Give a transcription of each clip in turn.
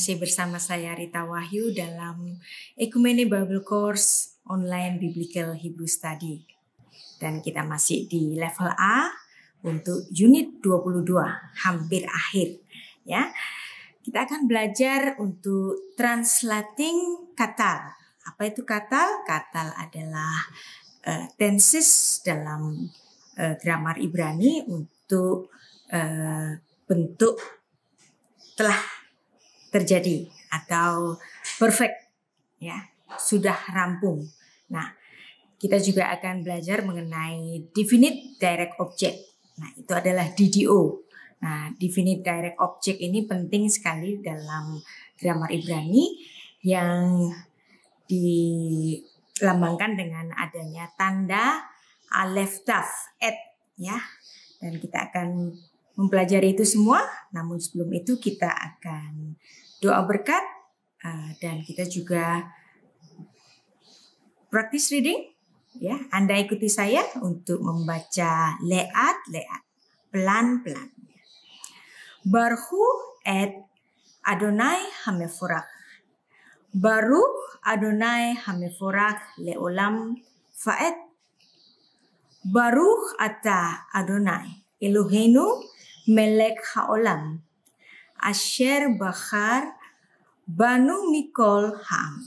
masih bersama saya Rita Wahyu dalam Ekumene Bible Course Online Biblical Hebrew Study. Dan kita masih di level A untuk unit 22, hampir akhir ya. Kita akan belajar untuk translating katal. Apa itu katal? Katal adalah uh, tenses dalam uh, grammar Ibrani untuk uh, bentuk telah terjadi atau perfect ya sudah rampung. Nah, kita juga akan belajar mengenai definite direct object. Nah, itu adalah DDO. Nah, definite direct object ini penting sekali dalam grammar Ibrani yang dilambangkan dengan adanya tanda alef taf at ya. Dan kita akan mempelajari itu semua. Namun sebelum itu kita akan doa berkat eh, dan kita juga praktis reading. Ya, Anda ikuti saya untuk membaca leat-leat pelan-pelan. Baru et Adonai hameforak. Baru Adonai hameforak leolam faet. Baruch ata Adonai Eloheinu melek haolam, asher bahar banu mikol ham,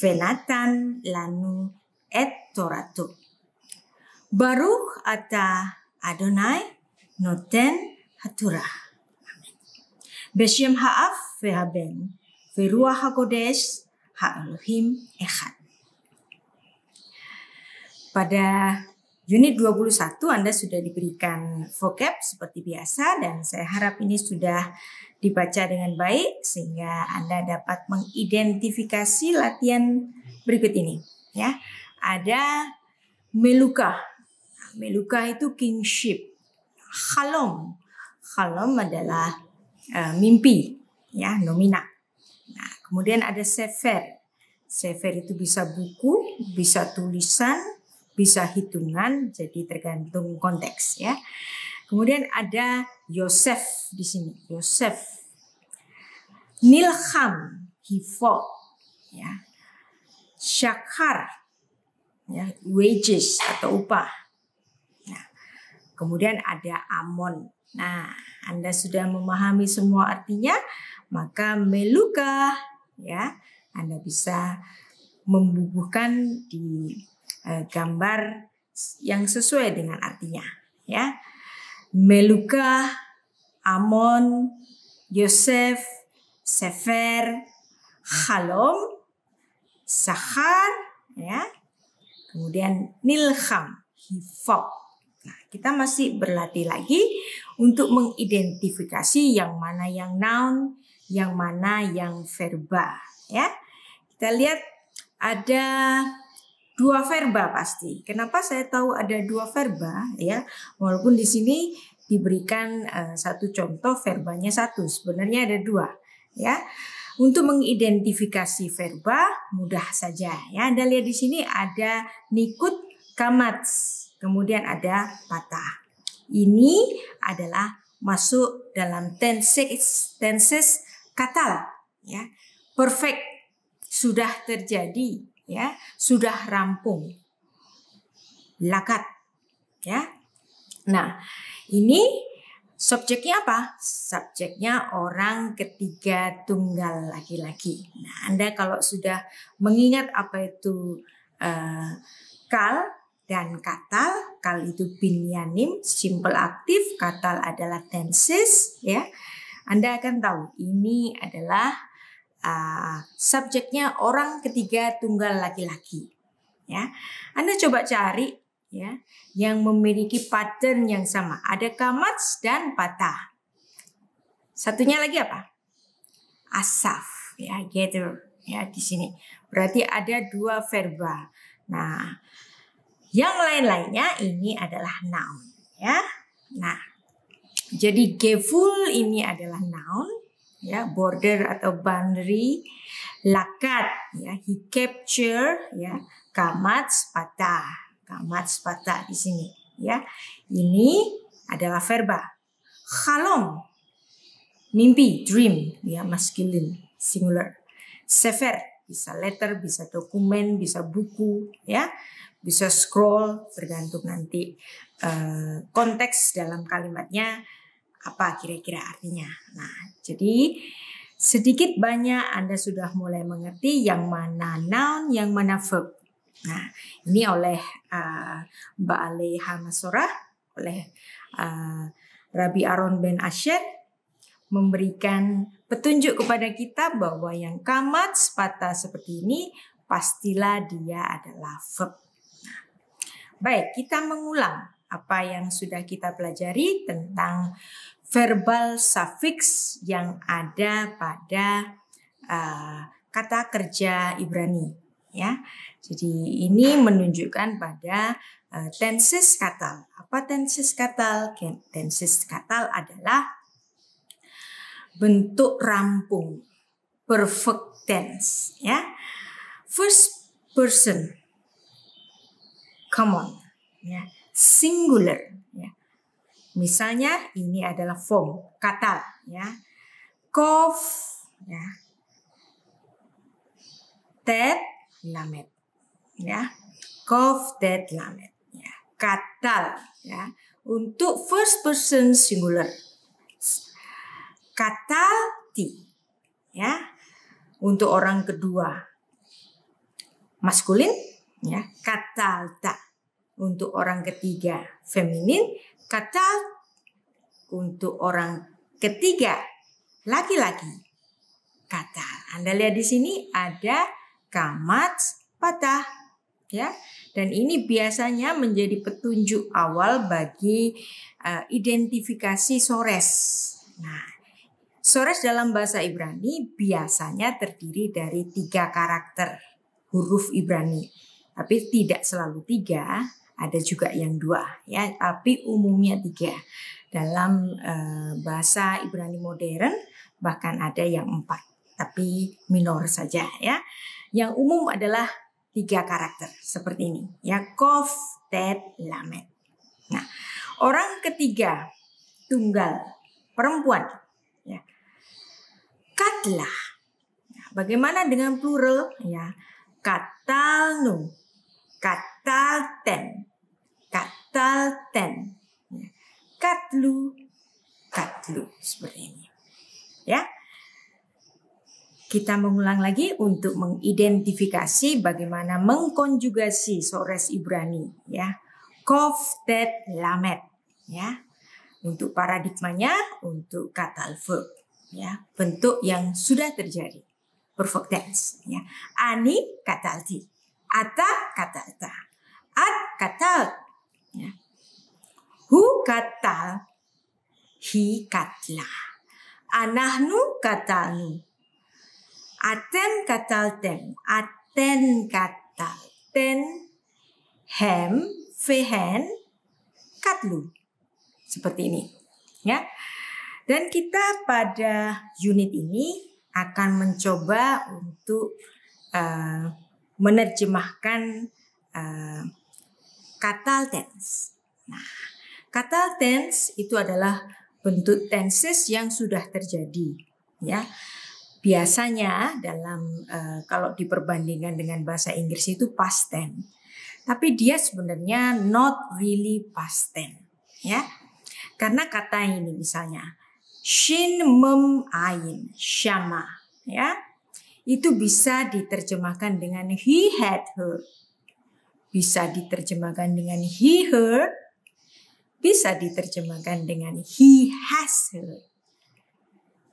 venatan lanu et toratu. Baruch ata Adonai noten haturah. Beshem ha'af ve'aben ve'ruah ha'kodesh ha'elohim echad. Pada Unit 21 Anda sudah diberikan vocab seperti biasa dan saya harap ini sudah dibaca dengan baik sehingga Anda dapat mengidentifikasi latihan berikut ini ya. Ada meluka. Meluka itu kingship. Halom. Halom adalah uh, mimpi ya, nomina. Nah, kemudian ada sefer. Sefer itu bisa buku, bisa tulisan, bisa hitungan, jadi tergantung konteks ya. Kemudian ada Yosef di sini, Yosef. Nilham, he fought. Ya. Syakar, ya, wages atau upah. Nah, kemudian ada Amon. Nah, Anda sudah memahami semua artinya, maka meluka ya, Anda bisa membubuhkan di Eh, gambar yang sesuai dengan artinya ya. Meluka, Amon, Yosef, Sefer, Halom, Sahar, ya. Kemudian Nilham, Hifok Nah, kita masih berlatih lagi untuk mengidentifikasi yang mana yang noun, yang mana yang verba, ya. Kita lihat ada dua verba pasti. Kenapa saya tahu ada dua verba ya? Walaupun di sini diberikan uh, satu contoh verbanya satu, sebenarnya ada dua ya. Untuk mengidentifikasi verba mudah saja ya. Anda lihat di sini ada nikut kamats, kemudian ada patah. Ini adalah masuk dalam tenses tenses katal ya. Perfect sudah terjadi ya sudah rampung lakat ya nah ini subjeknya apa subjeknya orang ketiga tunggal laki-laki nah anda kalau sudah mengingat apa itu uh, kal dan katal kal itu binyanim simple aktif katal adalah tenses ya anda akan tahu ini adalah uh, subjeknya orang ketiga tunggal laki-laki. Ya, Anda coba cari ya yang memiliki pattern yang sama. Ada kamats dan patah. Satunya lagi apa? Asaf ya, gather gitu. ya di sini. Berarti ada dua verba. Nah, yang lain-lainnya ini adalah noun ya. Nah, jadi geful ini adalah noun ya border atau boundary lakat ya he capture ya kamat spata kamat spata di sini ya ini adalah verba khalom mimpi dream ya maskulin singular sefer bisa letter bisa dokumen bisa buku ya bisa scroll tergantung nanti uh, konteks dalam kalimatnya apa kira-kira artinya. Nah, jadi sedikit banyak Anda sudah mulai mengerti yang mana noun, yang mana verb. Nah, ini oleh uh, Mbak Ali Masora, oleh uh, Rabi Aron Ben Asher memberikan petunjuk kepada kita bahwa yang kamat sepatah seperti ini pastilah dia adalah verb. Nah, baik, kita mengulang apa yang sudah kita pelajari tentang verbal suffix yang ada pada uh, kata kerja Ibrani ya. Jadi ini menunjukkan pada uh, eh, tenses katal. Apa tenses katal? Tenses katal adalah bentuk rampung perfect tense ya. First person common ya, singular Misalnya ini adalah form kata ya. Kof ya. Tet lamet ya. Kof tet lamet ya. Katal ya. Untuk first person singular. Kata ti ya. Untuk orang kedua maskulin ya katalta untuk orang ketiga feminin kata untuk orang ketiga laki-laki kata. Anda lihat di sini ada kamat patah ya. Dan ini biasanya menjadi petunjuk awal bagi uh, identifikasi sores. Nah, sores dalam bahasa Ibrani biasanya terdiri dari tiga karakter huruf Ibrani. Tapi tidak selalu tiga, ada juga yang dua ya, tapi umumnya tiga. Dalam eh, bahasa Ibrani modern bahkan ada yang empat, tapi minor saja ya. Yang umum adalah tiga karakter seperti ini ya, Kof, Ted, lamet Nah, orang ketiga tunggal perempuan ya. Katlah. Nah, bagaimana dengan plural ya? Katalnu katalten, katalten, ya. katlu, katlu seperti ini. Ya, kita mengulang lagi untuk mengidentifikasi bagaimana mengkonjugasi sores Ibrani ya. koftet lamet ya. Untuk paradigmanya untuk kata verb ya, bentuk yang sudah terjadi. Perfect tense ya. Ani kata Ata kata ta, At kata, Ya. Hu kata, Hi katla. Anahnu Aten Atem tem, Aten kata ten, Hem fehen katlu. Seperti ini. Ya. Dan kita pada unit ini akan mencoba untuk uh, menerjemahkan uh, eh, katal tense. Nah, katal tense itu adalah bentuk tenses yang sudah terjadi, ya. Biasanya dalam uh, kalau diperbandingkan dengan bahasa Inggris itu past tense. Tapi dia sebenarnya not really past tense, ya. Karena kata ini misalnya shin mem ain syama, ya itu bisa diterjemahkan dengan he had her. Bisa diterjemahkan dengan he her. Bisa diterjemahkan dengan he has her.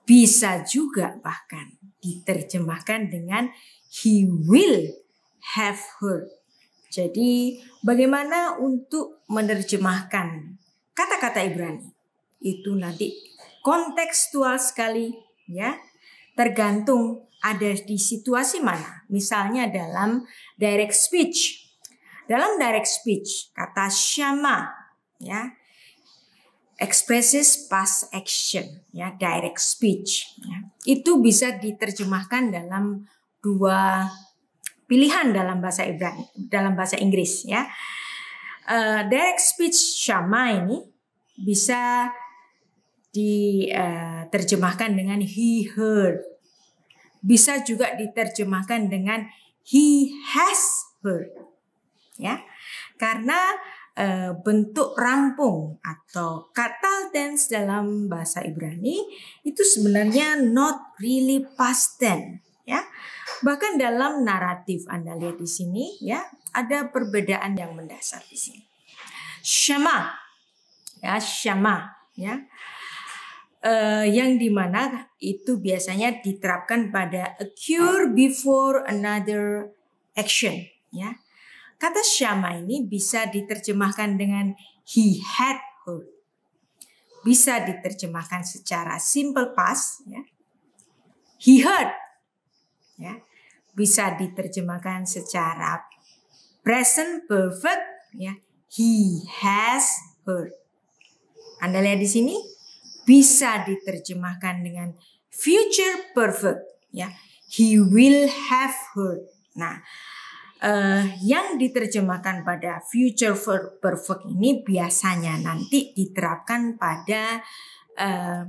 Bisa juga bahkan diterjemahkan dengan he will have her. Jadi bagaimana untuk menerjemahkan kata-kata Ibrani? Itu nanti kontekstual sekali ya. Tergantung ada di situasi mana? Misalnya dalam direct speech. Dalam direct speech, kata syama ya expresses past action ya direct speech ya. itu bisa diterjemahkan dalam dua pilihan dalam bahasa Ibrani dalam bahasa Inggris ya uh, direct speech syama ini bisa diterjemahkan eh, uh, dengan he heard bisa juga diterjemahkan dengan he has heard, Ya. Karena e, bentuk rampung atau kata tense dalam bahasa Ibrani itu sebenarnya not really past tense, ya. Bahkan dalam naratif Anda lihat di sini ya, ada perbedaan yang mendasar di sini. Shema, Ya, syama, ya uh, yang dimana itu biasanya diterapkan pada a cure before another action ya kata syama ini bisa diterjemahkan dengan he had her bisa diterjemahkan secara simple past ya he heard ya bisa diterjemahkan secara present perfect ya he has heard anda lihat di sini bisa diterjemahkan dengan future perfect ya he will have heard nah uh, yang diterjemahkan pada future perfect ini biasanya nanti diterapkan pada eh,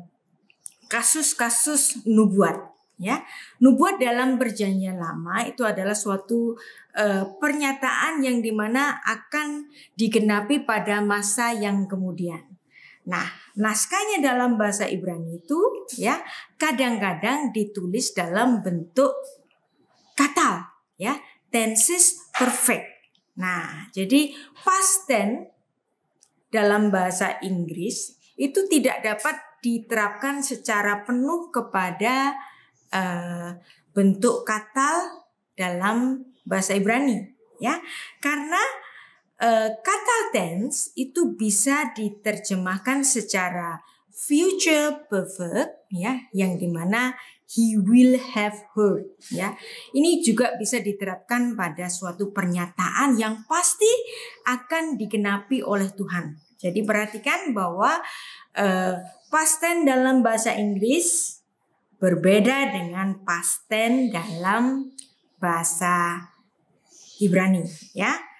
kasus-kasus uh, nubuat ya nubuat dalam perjanjian lama itu adalah suatu uh, pernyataan yang dimana akan digenapi pada masa yang kemudian Nah, naskahnya dalam bahasa Ibrani itu ya kadang-kadang ditulis dalam bentuk kata ya tenses perfect. Nah, jadi past tense dalam bahasa Inggris itu tidak dapat diterapkan secara penuh kepada uh, bentuk kata dalam bahasa Ibrani ya. Karena Eh, kata tense itu bisa diterjemahkan secara future perfect ya yang dimana he will have heard ya ini juga bisa diterapkan pada suatu pernyataan yang pasti akan dikenapi oleh Tuhan jadi perhatikan bahwa uh, past tense dalam bahasa Inggris berbeda dengan past tense dalam bahasa Ibrani ya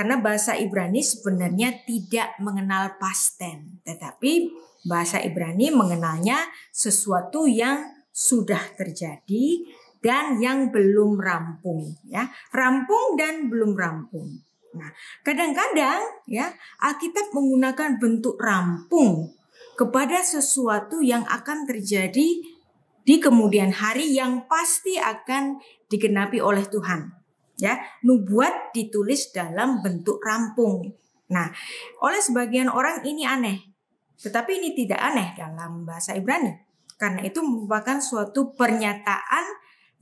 karena bahasa Ibrani sebenarnya tidak mengenal pasten, tetapi bahasa Ibrani mengenalnya sesuatu yang sudah terjadi dan yang belum rampung ya. Rampung dan belum rampung. Nah, kadang-kadang ya Alkitab menggunakan bentuk rampung kepada sesuatu yang akan terjadi di kemudian hari yang pasti akan digenapi oleh Tuhan ya nubuat ditulis dalam bentuk rampung nah oleh sebagian orang ini aneh tetapi ini tidak aneh dalam bahasa Ibrani karena itu merupakan suatu pernyataan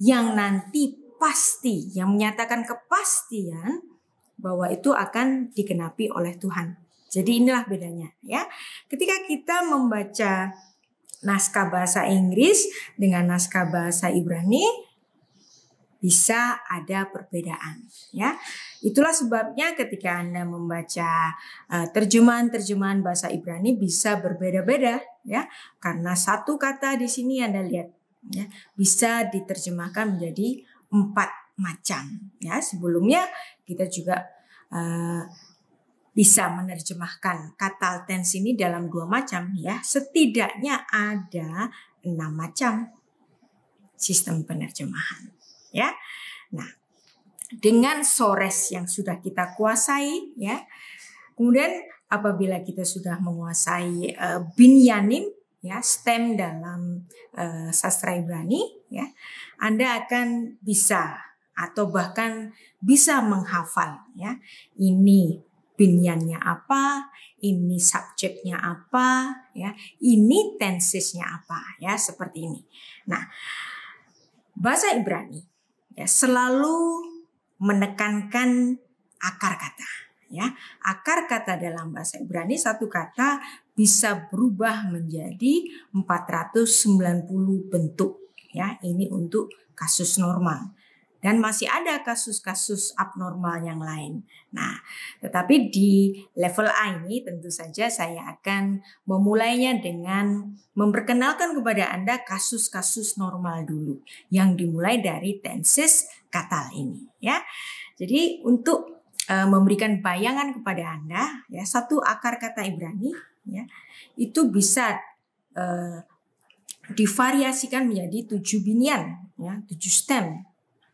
yang nanti pasti yang menyatakan kepastian bahwa itu akan digenapi oleh Tuhan. Jadi inilah bedanya ya. Ketika kita membaca naskah bahasa Inggris dengan naskah bahasa Ibrani, bisa ada perbedaan ya. Itulah sebabnya ketika Anda membaca eh, terjemahan-terjemahan bahasa Ibrani bisa berbeda-beda ya. Karena satu kata di sini Anda lihat ya bisa diterjemahkan menjadi empat macam ya. Sebelumnya kita juga uh, bisa menerjemahkan kata tense ini dalam dua macam ya. Setidaknya ada enam macam sistem penerjemahan ya. Nah, dengan sores yang sudah kita kuasai ya. Kemudian apabila kita sudah menguasai uh, eh, binyanim ya stem dalam uh, sastra Ibrani ya, Anda akan bisa atau bahkan bisa menghafal ya ini binyannya apa, ini subjeknya apa, ya, ini tensesnya apa, ya seperti ini. Nah, bahasa Ibrani ya, selalu menekankan akar kata. Ya, akar kata dalam bahasa Ibrani satu kata bisa berubah menjadi 490 bentuk. Ya, ini untuk kasus normal dan masih ada kasus-kasus abnormal yang lain. Nah, tetapi di level A ini tentu saja saya akan memulainya dengan memperkenalkan kepada Anda kasus-kasus normal dulu yang dimulai dari tenses katal ini ya. Jadi untuk e, memberikan bayangan kepada Anda ya satu akar kata Ibrani ya itu bisa e, divariasikan menjadi tujuh binian ya, tujuh stem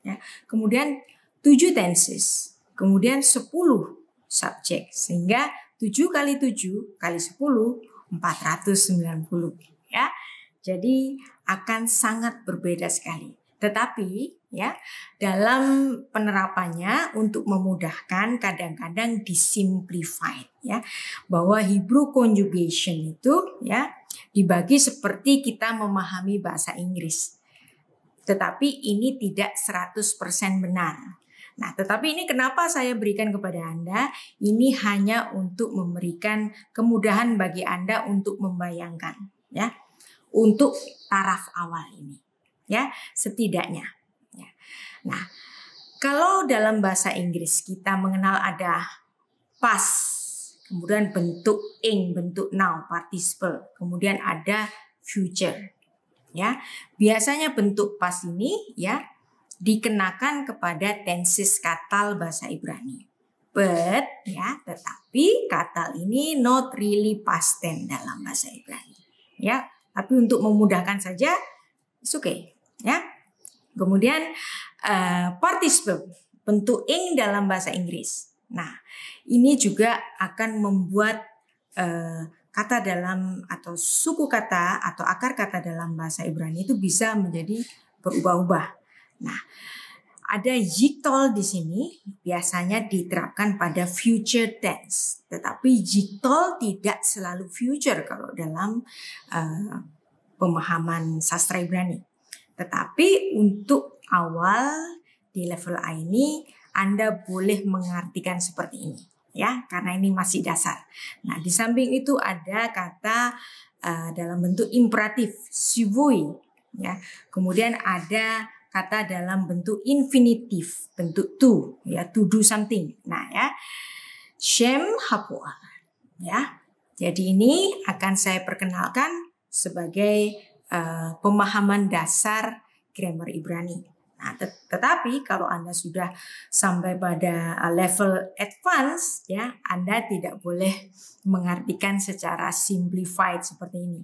Ya. Kemudian tujuh tenses, kemudian sepuluh subjek. Sehingga tujuh kali tujuh kali sepuluh empat 10 490 ya. Jadi akan sangat berbeda sekali. Tetapi ya dalam penerapannya untuk memudahkan kadang-kadang disimplified ya bahwa Hebrew conjugation itu ya dibagi seperti kita memahami bahasa Inggris. Tetapi ini tidak 100% benar. Nah, tetapi ini kenapa saya berikan kepada Anda? Ini hanya untuk memberikan kemudahan bagi Anda untuk membayangkan, ya. Untuk taraf awal ini, ya, setidaknya. Ya. Nah, kalau dalam bahasa Inggris kita mengenal ada pas, kemudian bentuk ing, bentuk now, participle, kemudian ada future ya. Biasanya bentuk pas ini ya dikenakan kepada tenses katal bahasa Ibrani. But ya, tetapi katal ini not really past tense dalam bahasa Ibrani. Ya, tapi untuk memudahkan saja it's okay ya. Kemudian uh, participle bentuk ing dalam bahasa Inggris. Nah, ini juga akan membuat uh, kata dalam atau suku kata atau akar kata dalam bahasa Ibrani itu bisa menjadi berubah-ubah. Nah, ada jitol di sini biasanya diterapkan pada future tense, tetapi jitol tidak selalu future kalau dalam uh, pemahaman sastra Ibrani. Tetapi untuk awal di level A ini Anda boleh mengartikan seperti ini ya karena ini masih dasar. Nah, di samping itu ada kata uh, dalam bentuk imperatif sivui ya. Kemudian ada kata dalam bentuk infinitif, bentuk to ya, to do something. Nah, ya. Shem hapua ya. Jadi ini akan saya perkenalkan sebagai uh, pemahaman dasar grammar Ibrani. Nah, tet tetapi kalau Anda sudah sampai pada uh, level advance ya, Anda tidak boleh mengartikan secara simplified seperti ini.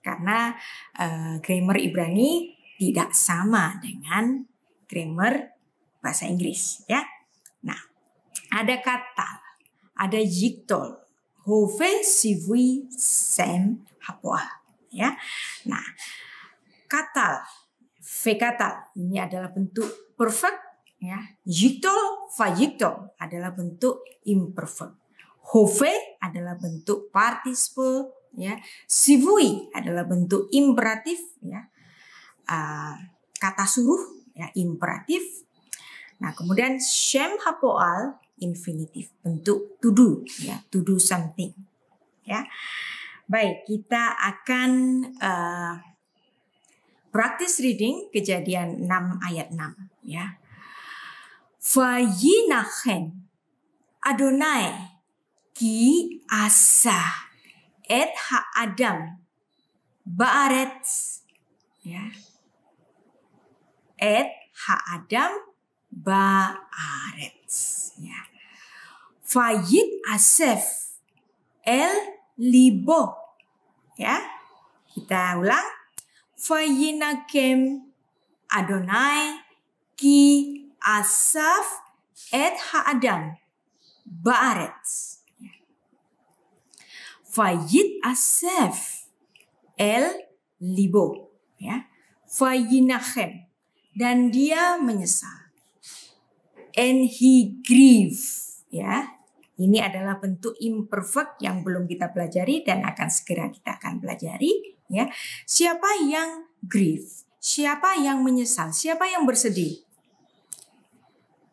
Karena uh, grammar Ibrani tidak sama dengan grammar bahasa Inggris ya. Nah, ada kata, ada jiktol, hove sivui sem hapoa ya. Nah, katal V kata. Ini adalah bentuk perfect ya. Yiktol fajikto adalah bentuk imperfect. Hove adalah bentuk participle ya. Sivui adalah bentuk imperatif ya. Uh, kata suruh ya imperatif. Nah, kemudian shem hapoal infinitif bentuk to do ya, to do something ya. Baik, kita akan uh, practice reading kejadian 6 ayat 6 ya. Vayinachen Adonai ki asa et ha Adam baaret ya. Et ha Adam baaret ya. Fayit asef el libo ya. Kita ulang Vayinakem Adonai ki Asaf et Haadam Baaretz. Fayit Asaf el Libo. Ya. Vayinachem. Dan dia menyesal. And he grieve. Ya. Ini adalah bentuk imperfect yang belum kita pelajari dan akan segera kita akan pelajari ya. Siapa yang grief? Siapa yang menyesal? Siapa yang bersedih?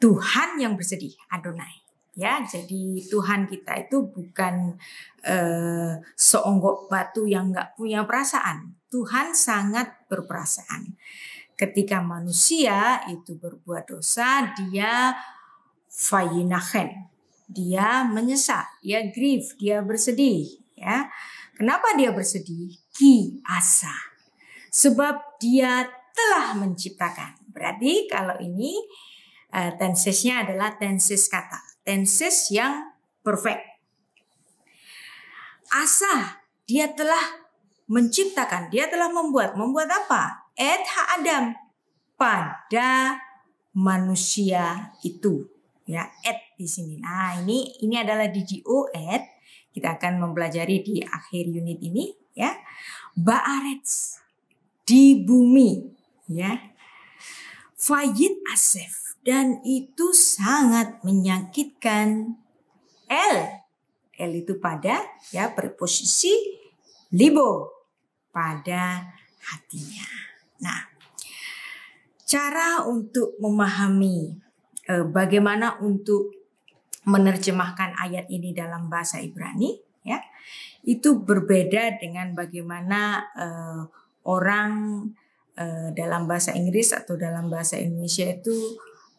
Tuhan yang bersedih, Adonai. Ya, jadi Tuhan kita itu bukan uh, seonggok batu yang nggak punya perasaan. Tuhan sangat berperasaan. Ketika manusia itu berbuat dosa, dia fayinahen, dia menyesal, dia grief, dia bersedih. Ya, kenapa dia bersedih? Ki Asa. Sebab dia telah menciptakan. Berarti kalau ini uh, tensesnya adalah tenses kata. Tenses yang perfect. Asa, dia telah menciptakan, dia telah membuat. Membuat apa? Et ha Adam pada manusia itu. Ya, et di sini. Nah, ini ini adalah DGO et. Kita akan mempelajari di akhir unit ini ya. Ba'aretz di bumi ya. Fayid Asef dan itu sangat menyakitkan L, L itu pada ya berposisi libo pada hatinya. Nah, cara untuk memahami eh, bagaimana untuk menerjemahkan ayat ini dalam bahasa Ibrani itu berbeda dengan bagaimana uh, orang uh, dalam bahasa Inggris atau dalam bahasa Indonesia itu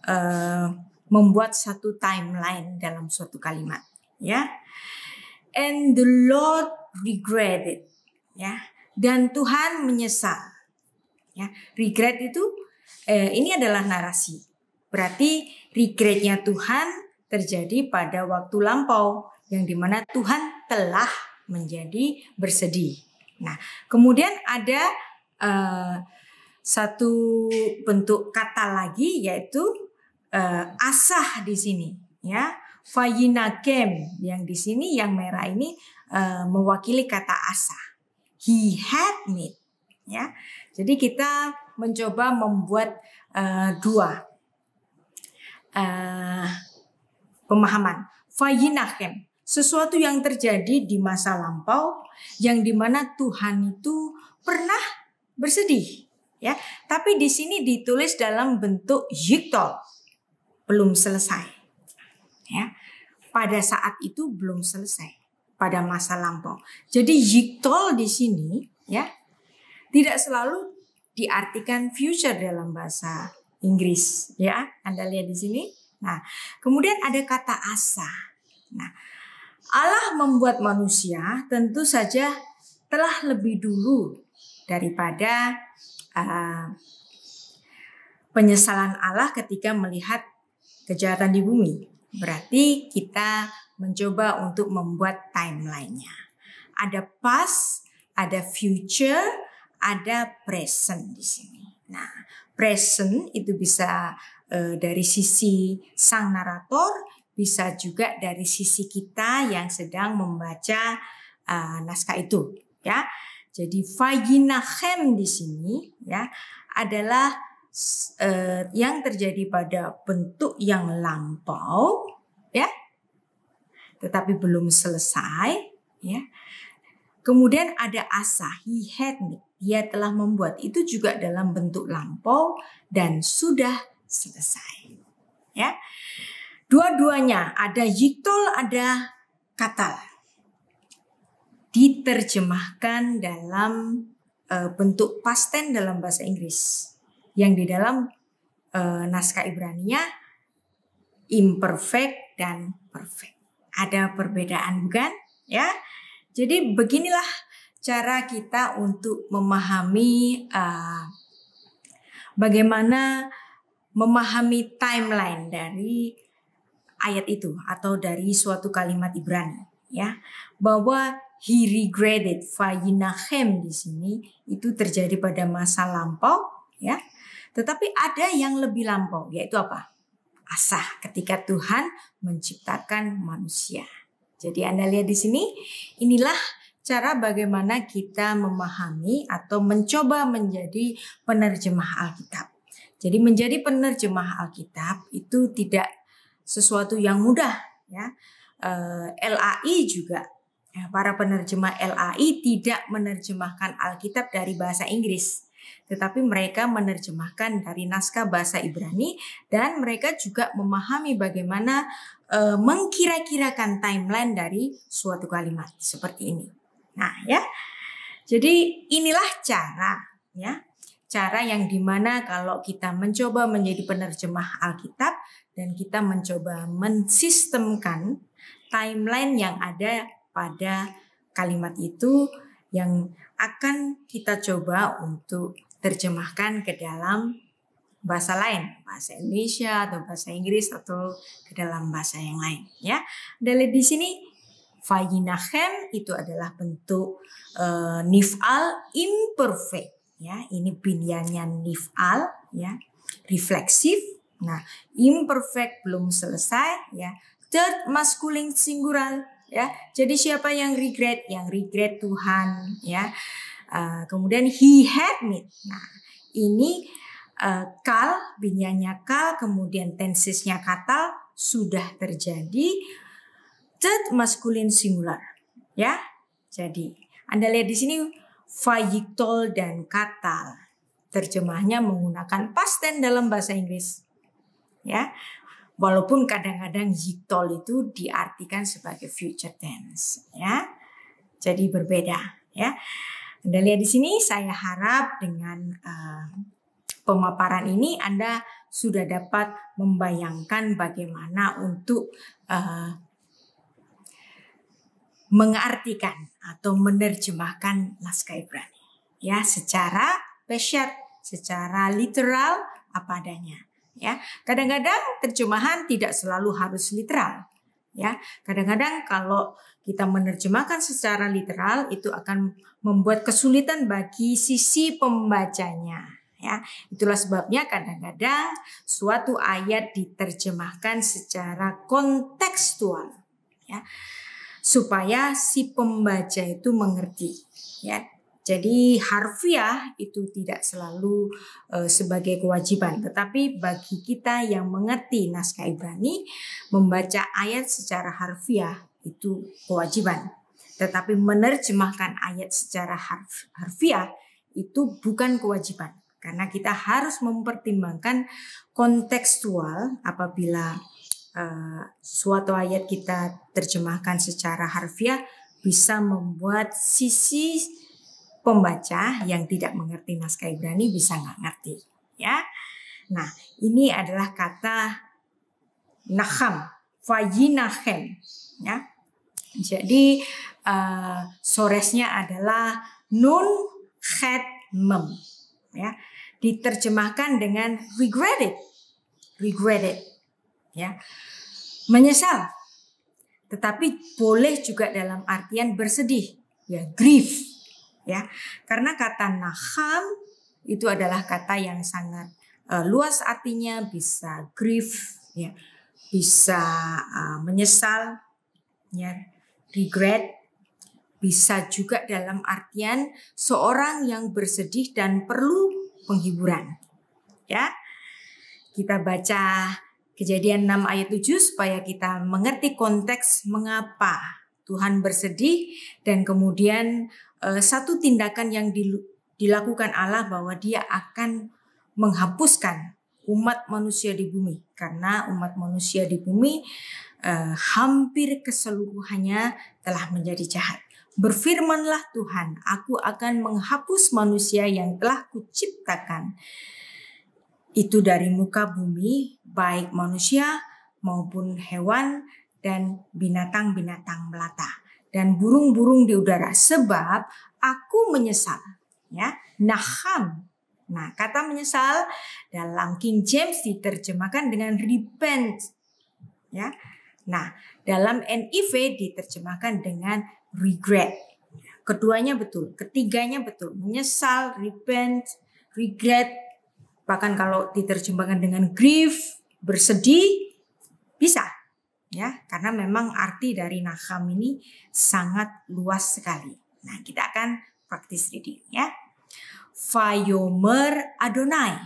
uh, membuat satu timeline dalam suatu kalimat, ya. And the Lord regretted, ya. Dan Tuhan menyesal, ya. Regret itu eh, ini adalah narasi. Berarti regretnya Tuhan terjadi pada waktu lampau yang dimana Tuhan telah menjadi bersedih. Nah, kemudian ada uh, satu bentuk kata lagi yaitu uh, asah di sini, ya. kem yang di sini yang merah ini uh, mewakili kata asah. He had need, ya. Jadi kita mencoba membuat uh, dua uh, pemahaman. kem sesuatu yang terjadi di masa lampau yang dimana Tuhan itu pernah bersedih ya tapi di sini ditulis dalam bentuk yiktol belum selesai ya pada saat itu belum selesai pada masa lampau jadi yiktol di sini ya tidak selalu diartikan future dalam bahasa Inggris ya Anda lihat di sini nah kemudian ada kata asa nah Allah membuat manusia tentu saja telah lebih dulu daripada uh, penyesalan Allah ketika melihat kejahatan di bumi. Berarti kita mencoba untuk membuat timelinenya. Ada past, ada future, ada present di sini. Nah, present itu bisa uh, dari sisi sang narator bisa juga dari sisi kita yang sedang membaca uh, naskah itu ya. Jadi hem di sini ya adalah uh, yang terjadi pada bentuk yang lampau ya tetapi belum selesai ya. Kemudian ada asahi hetnik, dia telah membuat itu juga dalam bentuk lampau dan sudah selesai. Ya. Dua-duanya ada yiktol, ada katal. Diterjemahkan dalam e, bentuk pasten dalam bahasa Inggris. Yang di dalam e, naskah nya imperfect dan perfect. Ada perbedaan bukan? Ya. Jadi beginilah cara kita untuk memahami uh, bagaimana memahami timeline dari ayat itu atau dari suatu kalimat Ibrani ya bahwa he regretted Fayinahem di sini itu terjadi pada masa lampau ya tetapi ada yang lebih lampau yaitu apa asah ketika Tuhan menciptakan manusia jadi Anda lihat di sini inilah cara bagaimana kita memahami atau mencoba menjadi penerjemah Alkitab. Jadi menjadi penerjemah Alkitab itu tidak sesuatu yang mudah ya. Eh, LAI juga ya, para penerjemah LAI tidak menerjemahkan Alkitab dari bahasa Inggris tetapi mereka menerjemahkan dari naskah bahasa Ibrani dan mereka juga memahami bagaimana e, mengkira-kirakan timeline dari suatu kalimat seperti ini. Nah, ya. Jadi inilah cara ya cara yang dimana kalau kita mencoba menjadi penerjemah Alkitab dan kita mencoba mensistemkan timeline yang ada pada kalimat itu yang akan kita coba untuk terjemahkan ke dalam bahasa lain, bahasa Indonesia atau bahasa Inggris atau ke dalam bahasa yang lain ya. dari di sini vaginahem itu adalah bentuk uh, nifal imperfect ya ini binyannya nifal ya refleksif nah imperfect belum selesai ya third masculine singular ya jadi siapa yang regret yang regret Tuhan ya uh, kemudian he had me nah ini uh, kal binyanya kal kemudian tensesnya katal sudah terjadi third masculine singular ya jadi anda lihat di sini Fayitol dan Katal. Terjemahnya menggunakan past tense dalam bahasa Inggris. Ya. Walaupun kadang-kadang Yitol itu diartikan sebagai future tense, ya. Jadi berbeda, ya. Anda lihat di sini saya harap dengan uh, pemaparan ini Anda sudah dapat membayangkan bagaimana untuk uh, mengartikan atau menerjemahkan naskah Ibrani ya secara pesyat, secara literal apa adanya ya. Kadang-kadang terjemahan tidak selalu harus literal ya. Kadang-kadang kalau kita menerjemahkan secara literal itu akan membuat kesulitan bagi sisi pembacanya ya. Itulah sebabnya kadang-kadang suatu ayat diterjemahkan secara kontekstual ya supaya si pembaca itu mengerti ya. Jadi harfiah itu tidak selalu e, sebagai kewajiban, tetapi bagi kita yang mengerti naskah Ibrani membaca ayat secara harfiah itu kewajiban. Tetapi menerjemahkan ayat secara harf, harfiah itu bukan kewajiban karena kita harus mempertimbangkan kontekstual apabila Eh, suatu ayat kita terjemahkan secara harfiah bisa membuat sisi pembaca yang tidak mengerti naskah Ibrani bisa nggak ngerti ya. Nah ini adalah kata naham, fayinahem. ya. Jadi uh, soresnya adalah nun het mem ya. Diterjemahkan dengan regretted, regretted ya. Menyesal. Tetapi boleh juga dalam artian bersedih, ya grief, ya. Karena kata naham itu adalah kata yang sangat uh, luas artinya bisa grief, ya. Bisa uh, menyesal, ya, regret, bisa juga dalam artian seorang yang bersedih dan perlu penghiburan. Ya. Kita baca Kejadian 6 ayat 7 supaya kita mengerti konteks mengapa Tuhan bersedih dan kemudian eh, satu tindakan yang dilakukan Allah bahwa dia akan menghapuskan umat manusia di bumi karena umat manusia di bumi eh, hampir keseluruhannya telah menjadi jahat. Berfirmanlah Tuhan, aku akan menghapus manusia yang telah kuciptakan itu dari muka bumi, baik manusia maupun hewan dan binatang-binatang melata dan burung-burung di udara sebab aku menyesal ya naham nah kata menyesal dalam King James diterjemahkan dengan repent ya nah dalam NIV diterjemahkan dengan regret keduanya betul ketiganya betul menyesal repent regret bahkan kalau diterjemahkan dengan grief, bersedih, bisa. Ya, karena memang arti dari naham ini sangat luas sekali. Nah, kita akan praktis reading ya. Fayomer Adonai.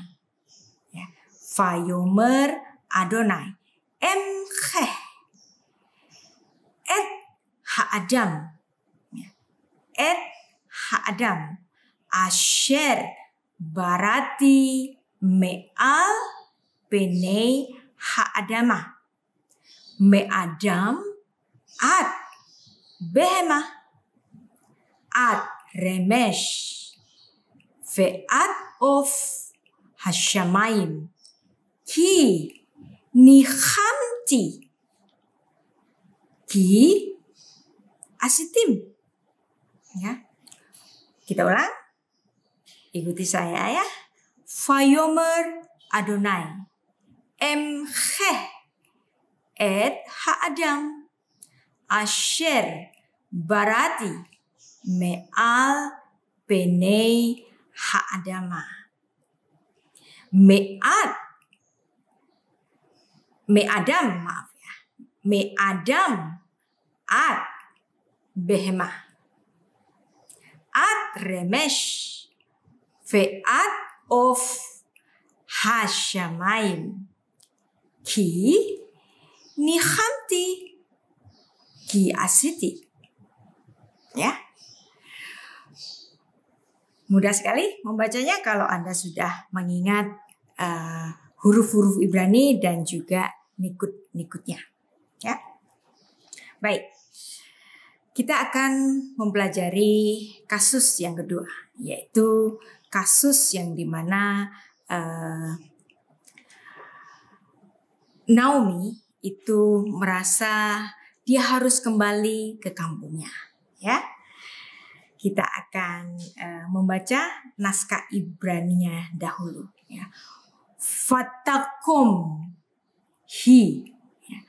Ya, Fayomer Adonai. M Heh Et Adam Ya. Et ha adam Asher barati me'al benei ha'adama. Me'adam ad behema ad remesh ve'ad of hashamayim ki nihamti ki asitim ya kita ulang ikuti saya ya Fayomer Adonai. Emcheh et ha'adam. Asher barati me'al penei ha'adama. Me Me'adam maaf ya. Me'adam ad behemah. Ad remesh. Fe'ad of Hashemaim. Ki nihamti ki asiti. Ya. Mudah sekali membacanya kalau Anda sudah mengingat eh, huruf-huruf uh, Ibrani dan juga nikut-nikutnya. Ya. Baik. Kita akan mempelajari kasus yang kedua yaitu kasus yang dimana uh, eh, Naomi itu merasa dia harus kembali ke kampungnya, ya. Kita akan uh, membaca naskah Ibrani-nya dahulu. Ya. Fatakum hi. Ya.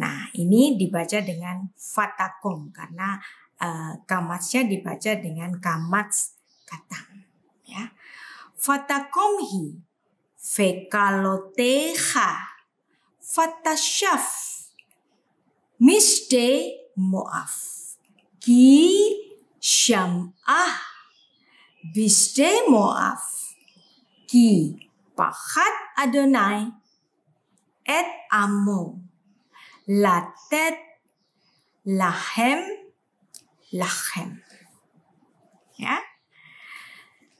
Nah, ini dibaca dengan fatakum karena uh, eh, kamatnya dibaca dengan kamats katang. ya fatakomhi fekaloteja fatashaf misde moaf ki shamah bisde moaf ki pahat adonai et amo latet lahem lahem yeah?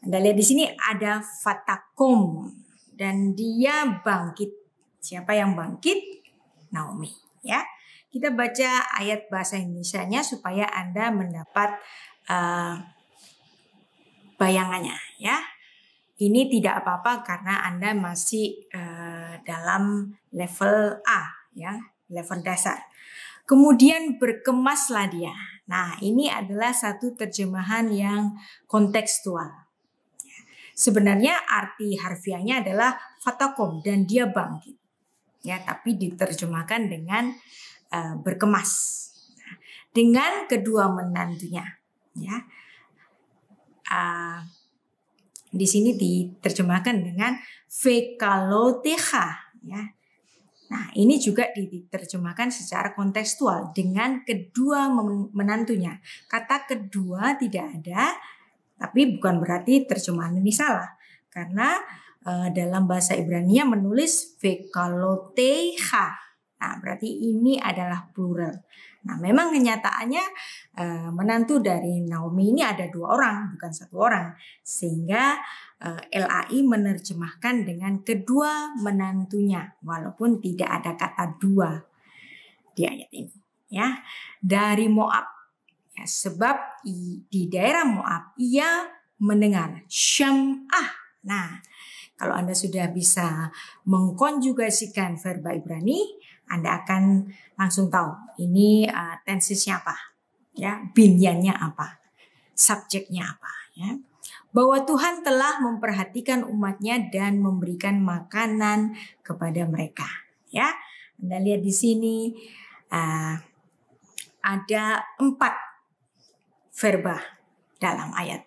Anda lihat di sini ada Fatakum dan dia bangkit. Siapa yang bangkit? Naomi, ya. Kita baca ayat bahasa indonesia supaya Anda mendapat uh, bayangannya, ya. Ini tidak apa-apa karena Anda masih uh, dalam level A, ya, level dasar. Kemudian berkemaslah dia. Nah, ini adalah satu terjemahan yang kontekstual Sebenarnya arti harfiahnya adalah fatakum dan dia bangkit. Ya, tapi diterjemahkan dengan uh, berkemas. Dengan kedua menantunya, ya. Uh, di sini diterjemahkan dengan fekaloteha, ya. Nah, ini juga diterjemahkan secara kontekstual dengan kedua menantunya. Kata kedua tidak ada, tapi bukan berarti terjemahan ini salah karena uh, dalam bahasa Ibrani menulis vekaloteha. Nah, berarti ini adalah plural. Nah, memang kenyataannya e, menantu dari Naomi ini ada dua orang, bukan satu orang. Sehingga e, eh, LAI menerjemahkan dengan kedua menantunya, walaupun tidak ada kata dua di ayat ini. Ya, dari Moab Ya, sebab di daerah Moab ia mendengar syam'ah. Nah, kalau Anda sudah bisa mengkonjugasikan verba Ibrani, Anda akan langsung tahu ini uh, e, tensesnya apa, ya, binyannya apa, subjeknya apa, ya. Bahwa Tuhan telah memperhatikan umatnya dan memberikan makanan kepada mereka, ya. Anda lihat di sini uh, ada empat verba dalam ayat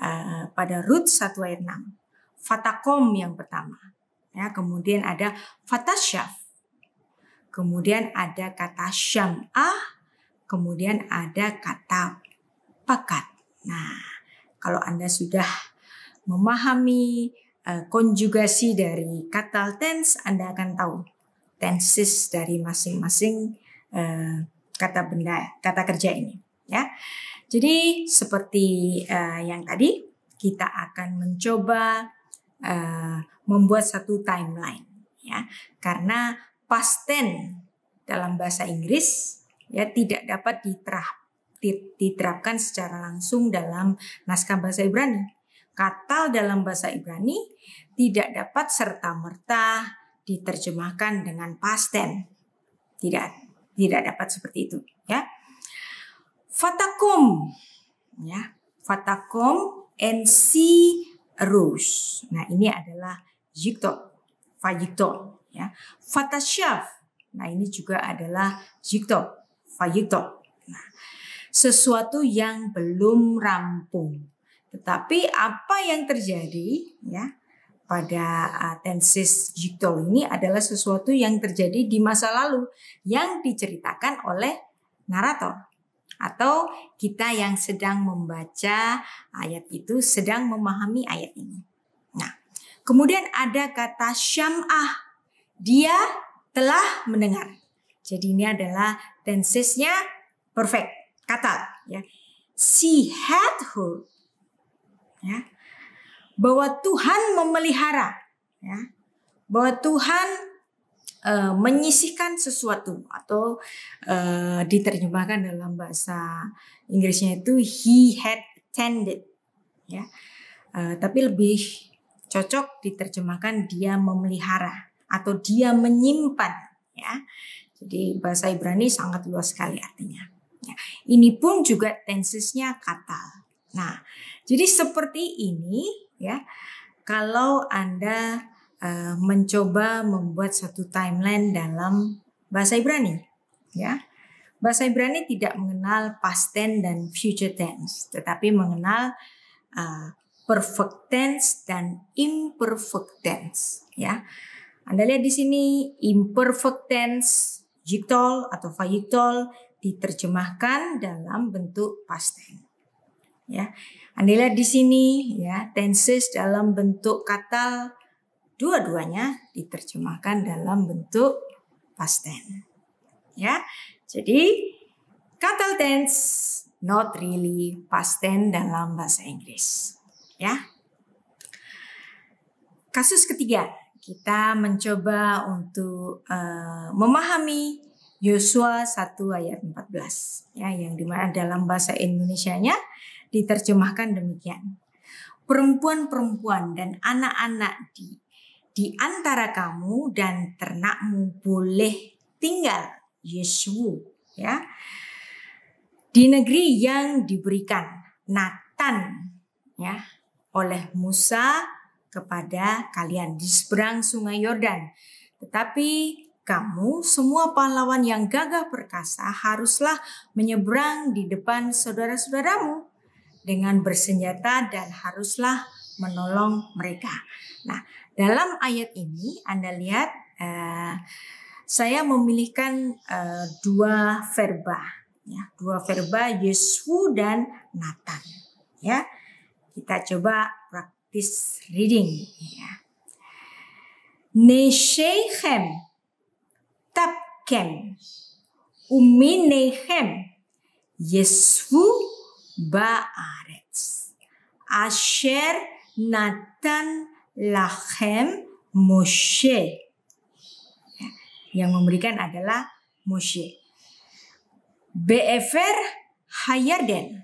uh, pada Rut 1 ayat 6. Fatakom yang pertama. Ya, kemudian ada fatasyaf. Kemudian ada kata syam'ah. Kemudian ada kata pakat. Nah, kalau Anda sudah memahami uh, konjugasi dari kata tense, Anda akan tahu tenses dari masing-masing uh, kata benda, kata kerja ini. Ya, jadi seperti uh, yang tadi kita akan mencoba uh, membuat satu timeline ya. Karena past tense dalam bahasa Inggris ya tidak dapat diterap, diterapkan secara langsung dalam naskah bahasa Ibrani. Kata dalam bahasa Ibrani tidak dapat serta-merta diterjemahkan dengan past tense. Tidak tidak dapat seperti itu ya fatakum ya fatakum and see rose nah ini adalah jikto fajikto ya fatashaf nah ini juga adalah jikto fajikto nah sesuatu yang belum rampung tetapi apa yang terjadi ya pada uh, tensis jikto ini adalah sesuatu yang terjadi di masa lalu yang diceritakan oleh narator atau kita yang sedang membaca ayat itu sedang memahami ayat ini. Nah, kemudian ada kata syam'ah. Dia telah mendengar. Jadi ini adalah tensesnya perfect, kata ya. She had heard ya. Bahwa Tuhan memelihara ya. Bahwa Tuhan Eh, menyisihkan sesuatu atau uh, diterjemahkan dalam bahasa Inggrisnya itu he had tended ya. Uh, tapi lebih cocok diterjemahkan dia memelihara atau dia menyimpan ya. Jadi bahasa Ibrani sangat luas sekali artinya. Ya. Ini pun juga tensesnya kata. Nah, jadi seperti ini ya. Kalau Anda uh, mencoba membuat satu timeline dalam bahasa Ibrani, ya. Bahasa Ibrani tidak mengenal past tense dan future tense, tetapi mengenal uh, perfect tense dan imperfect tense, ya. Anda lihat di sini imperfect tense, jiktol atau fayiktol diterjemahkan dalam bentuk past tense. Ya. Anda lihat di sini ya, tenses dalam bentuk kata dua-duanya diterjemahkan dalam bentuk past tense. Ya. Jadi kata tense not really past tense dalam bahasa Inggris. Ya. Kasus ketiga, kita mencoba untuk uh, memahami Yosua 1 ayat 14 ya yang dimana dalam bahasa Indonesianya diterjemahkan demikian. Perempuan-perempuan dan anak-anak di di antara kamu dan ternakmu boleh tinggal Yesu ya di negeri yang diberikan Nathan ya oleh Musa kepada kalian di seberang Sungai Yordan. Tetapi kamu semua pahlawan yang gagah perkasa haruslah menyeberang di depan saudara-saudaramu dengan bersenjata dan haruslah menolong mereka. Nah, dalam ayat ini Anda lihat uh, saya memilihkan uh, dua verba, ya, dua verba Yesu dan Nathan. Ya, kita coba praktis reading. Ya. Neshechem tapkem uminechem Yesu baaretz asher Nathan Lahem Moshe. Yang memberikan adalah Moshe. Befer Hayarden.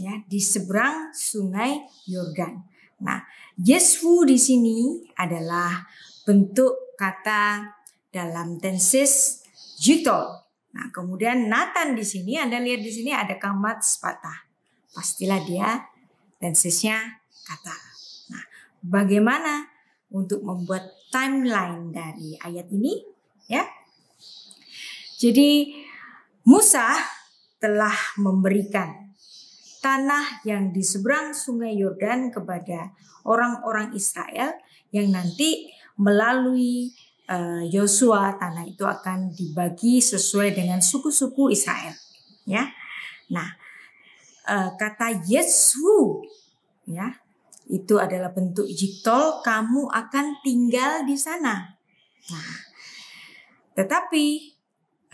Ya, di seberang sungai Yordan. Nah, Yesfu di sini adalah bentuk kata dalam tenses jitol. Nah, kemudian Nathan di sini, Anda lihat di sini ada kamat sepatah. Pastilah dia tensesnya kata bagaimana untuk membuat timeline dari ayat ini ya. Jadi Musa telah memberikan tanah yang di seberang sungai Yordan kepada orang-orang Israel yang nanti melalui eh, Yosua uh, tanah itu akan dibagi sesuai dengan suku-suku Israel ya. Nah, uh, kata Yesu ya itu adalah bentuk jiktol, kamu akan tinggal di sana. Nah, tetapi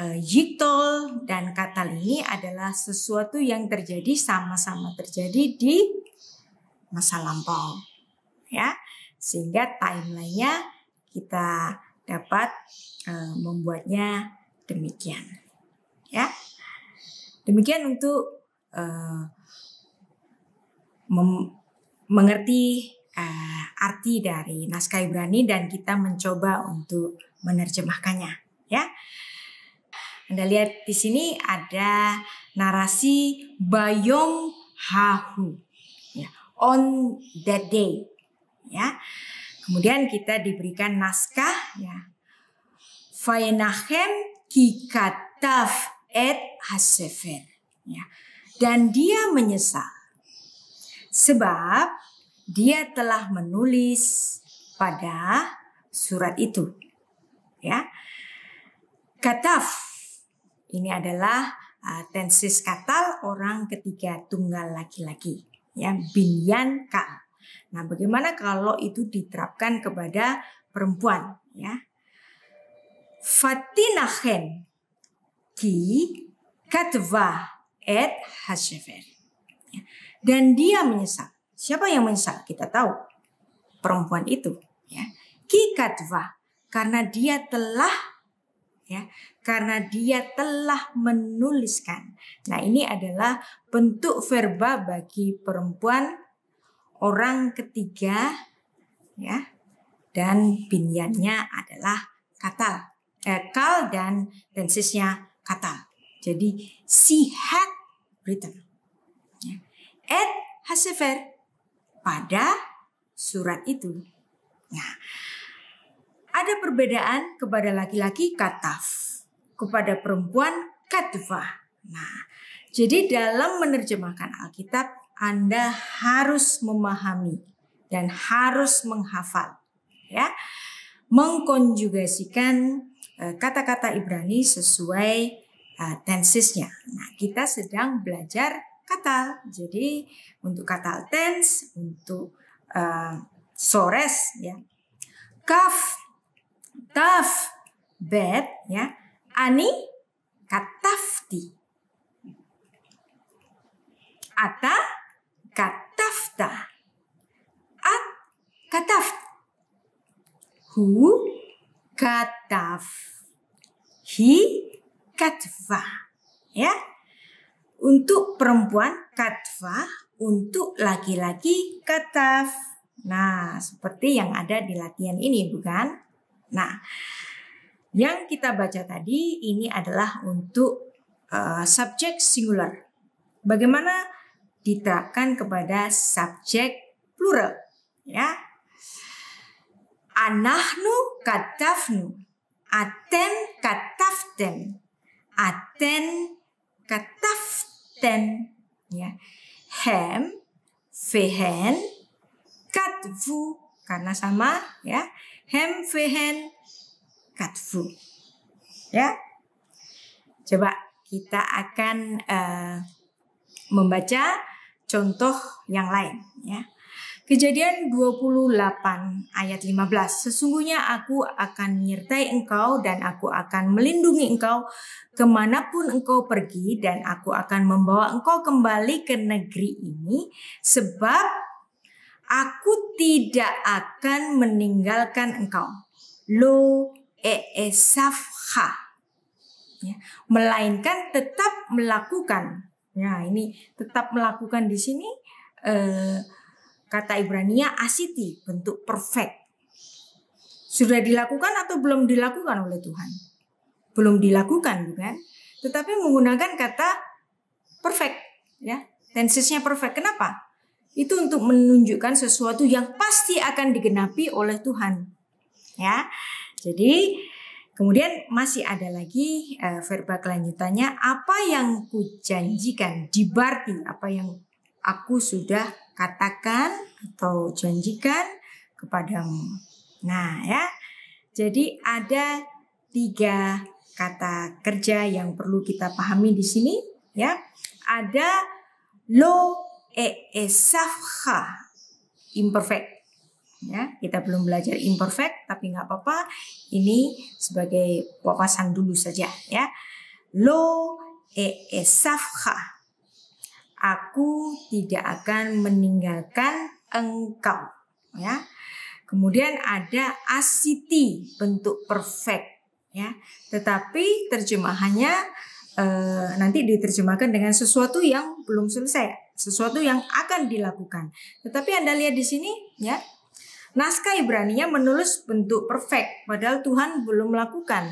eh, jiktol dan katal ini adalah sesuatu yang terjadi sama-sama terjadi di masa lampau. Ya, sehingga timelinenya kita dapat eh, membuatnya demikian. Ya. Demikian untuk uh, mem mengerti uh, arti dari naskah Ibrani dan kita mencoba untuk menerjemahkannya ya. Anda lihat di sini ada narasi Bayom Hahu ya, on that day ya. Kemudian kita diberikan naskah ya. Faenahem kikatav et hasefer ya. Dan dia menyesal sebab dia telah menulis pada surat itu. Ya. Kataf ini adalah uh, tensis katal orang ketiga tunggal laki-laki ya binyan ka. Nah, bagaimana kalau itu diterapkan kepada perempuan ya? Fatinahen ki katva et hashefer dan dia menyesal. Siapa yang menyesal? Kita tahu perempuan itu. Ya. Kikatva karena dia telah ya karena dia telah menuliskan. Nah ini adalah bentuk verba bagi perempuan orang ketiga ya dan binyannya adalah katal eh, kal dan tensisnya katal. Jadi she had written Ed Hasefer pada surat itu. Nah, ada perbedaan kepada laki-laki kataf, kepada perempuan katufah. Nah, jadi dalam menerjemahkan Alkitab, Anda harus memahami dan harus menghafal, ya, mengkonjugasikan eh, kata-kata Ibrani sesuai uh, tensisnya. Nah, kita sedang belajar katal. Jadi untuk katal tense, untuk uh, sores ya. Kaf, taf, bed ya. Ani katafti. Ata katafta. At kataf. Hu kataf. Hi katfa. Ya. Untuk perempuan katfah, untuk laki-laki kataf. Nah, seperti yang ada di latihan ini, bukan? Nah, yang kita baca tadi ini adalah untuk uh, subjek singular. Bagaimana diterapkan kepada subjek plural, ya? Anahnu katafnu, aten kataften, aten kataf ten ya hem vehen katvu karena sama ya hem vehen katvu ya coba kita akan uh, membaca contoh yang lain ya Kejadian 28 ayat 15. Sesungguhnya aku akan menyertai engkau dan aku akan melindungi engkau kemanapun engkau pergi dan aku akan membawa engkau kembali ke negeri ini sebab aku tidak akan meninggalkan engkau. Lo eesafha. Ya, melainkan tetap melakukan. Ya ini tetap melakukan di sini eh, Kata Ibrania asiti, bentuk perfect. Sudah dilakukan atau belum dilakukan oleh Tuhan? Belum dilakukan, bukan? Tetapi menggunakan kata perfect, ya. Tensesnya perfect. Kenapa? Itu untuk menunjukkan sesuatu yang pasti akan digenapi oleh Tuhan. Ya. Jadi Kemudian masih ada lagi uh, eh, verba kelanjutannya apa yang kujanjikan dibarti apa yang aku sudah katakan atau janjikan kepadamu. Nah ya, jadi ada tiga kata kerja yang perlu kita pahami di sini ya. Ada lo e esafha imperfect ya kita belum belajar imperfect tapi nggak apa-apa ini sebagai wawasan dulu saja ya lo e esafha aku tidak akan meninggalkan engkau ya. Kemudian ada asiti bentuk perfect ya. Tetapi terjemahannya eh, nanti diterjemahkan dengan sesuatu yang belum selesai, sesuatu yang akan dilakukan. Tetapi Anda lihat di sini ya. Naskah Ibrani-nya menulis bentuk perfect padahal Tuhan belum melakukan.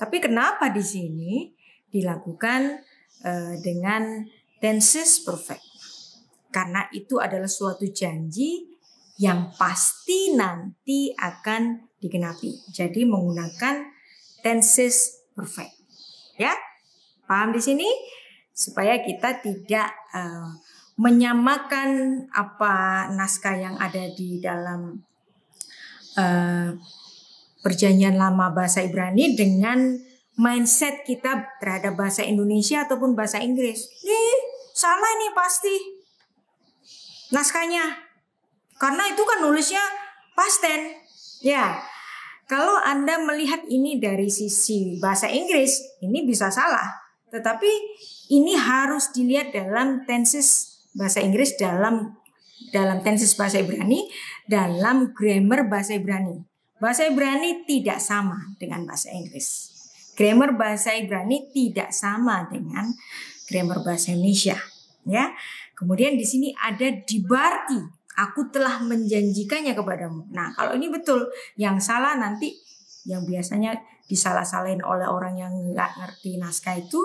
Tapi kenapa di sini dilakukan eh, dengan then perfect. Karena itu adalah suatu janji yang pasti nanti akan digenapi. Jadi menggunakan tenses perfect. Ya, paham di sini? Supaya kita tidak uh, menyamakan apa naskah yang ada di dalam uh, perjanjian lama bahasa Ibrani dengan mindset kita terhadap bahasa Indonesia ataupun bahasa Inggris. Nih, salah ini pasti naskahnya karena itu kan nulisnya past ya kalau Anda melihat ini dari sisi bahasa Inggris ini bisa salah tetapi ini harus dilihat dalam tenses bahasa Inggris dalam dalam tenses bahasa Ibrani dalam grammar bahasa Ibrani bahasa Ibrani tidak sama dengan bahasa Inggris grammar bahasa Ibrani tidak sama dengan grammar bahasa Indonesia ya. Kemudian di sini ada dibarti, aku telah menjanjikannya kepadamu. Nah, kalau ini betul, yang salah nanti yang biasanya disalah-salahin oleh orang yang nggak ngerti naskah itu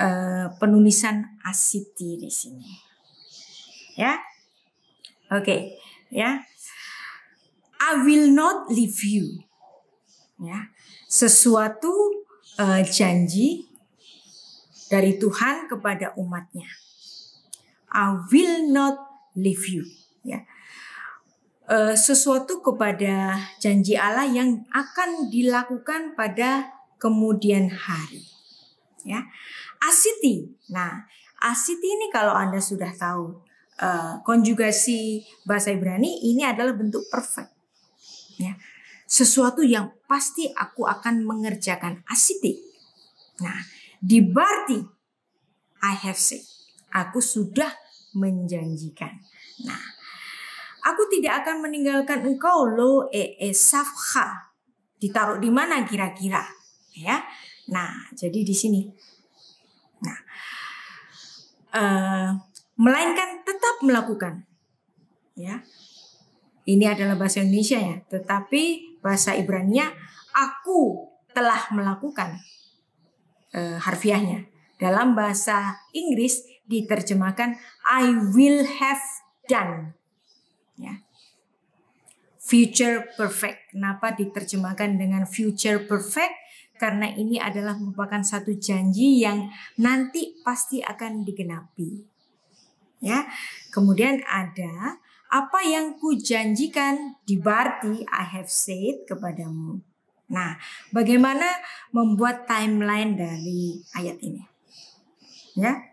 eh, penulisan asiti di sini. Ya. Oke, okay, ya. I will not leave you. Ya. Sesuatu eh, janji dari Tuhan kepada umatnya. I will not leave you. Ya. E, sesuatu kepada janji Allah yang akan dilakukan pada kemudian hari. Ya. Asiti. Nah, asiti ini kalau Anda sudah tahu e, konjugasi bahasa Ibrani ini adalah bentuk perfect. Ya. Sesuatu yang pasti aku akan mengerjakan asiti. Nah, di Barti I have said. Aku sudah menjanjikan. Nah, aku tidak akan meninggalkan engkau lo ee eh, eh, safha. Ditaruh di mana kira-kira? Ya. Nah, jadi di sini. Nah, uh, melainkan tetap melakukan. Ya. Ini adalah bahasa Indonesia ya, tetapi bahasa Ibrani-nya aku telah melakukan e, harfiahnya. Dalam bahasa Inggris diterjemahkan I will have done. Ya. Future perfect. Kenapa diterjemahkan dengan future perfect? Karena ini adalah merupakan satu janji yang nanti pasti akan digenapi. Ya. Kemudian ada apa yang kujanjikan di Barti I have said kepadamu. Nah, bagaimana membuat timeline dari ayat ini? Ya,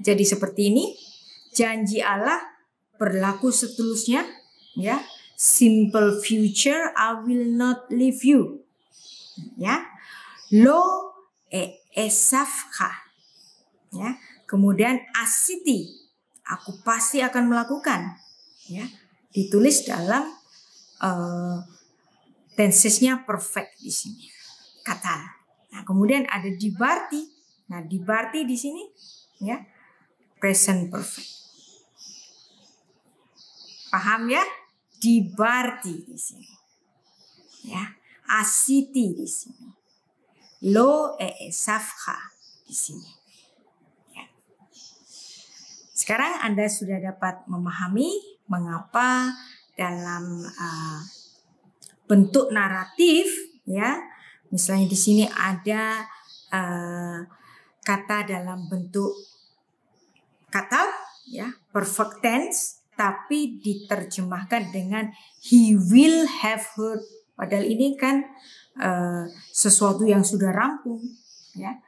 jadi seperti ini. Janji Allah berlaku seterusnya, ya. Simple future, I will not leave you. Ya. Lo e esafka. Ya. Kemudian asiti, aku pasti akan melakukan. Ya. Ditulis dalam uh, tensesnya perfect di sini. Kata. Nah, kemudian ada dibarti. Nah, dibarti di sini ya present perfect. Paham ya? Di barti di sini. Ya, asiti di sini. Lo e, e safha di sini. Ya. Sekarang Anda sudah dapat memahami mengapa dalam uh, bentuk naratif ya, misalnya di sini ada uh, kata dalam bentuk kata ya perfect tense tapi diterjemahkan dengan he will have heard padahal ini kan uh, sesuatu yang sudah rampung ya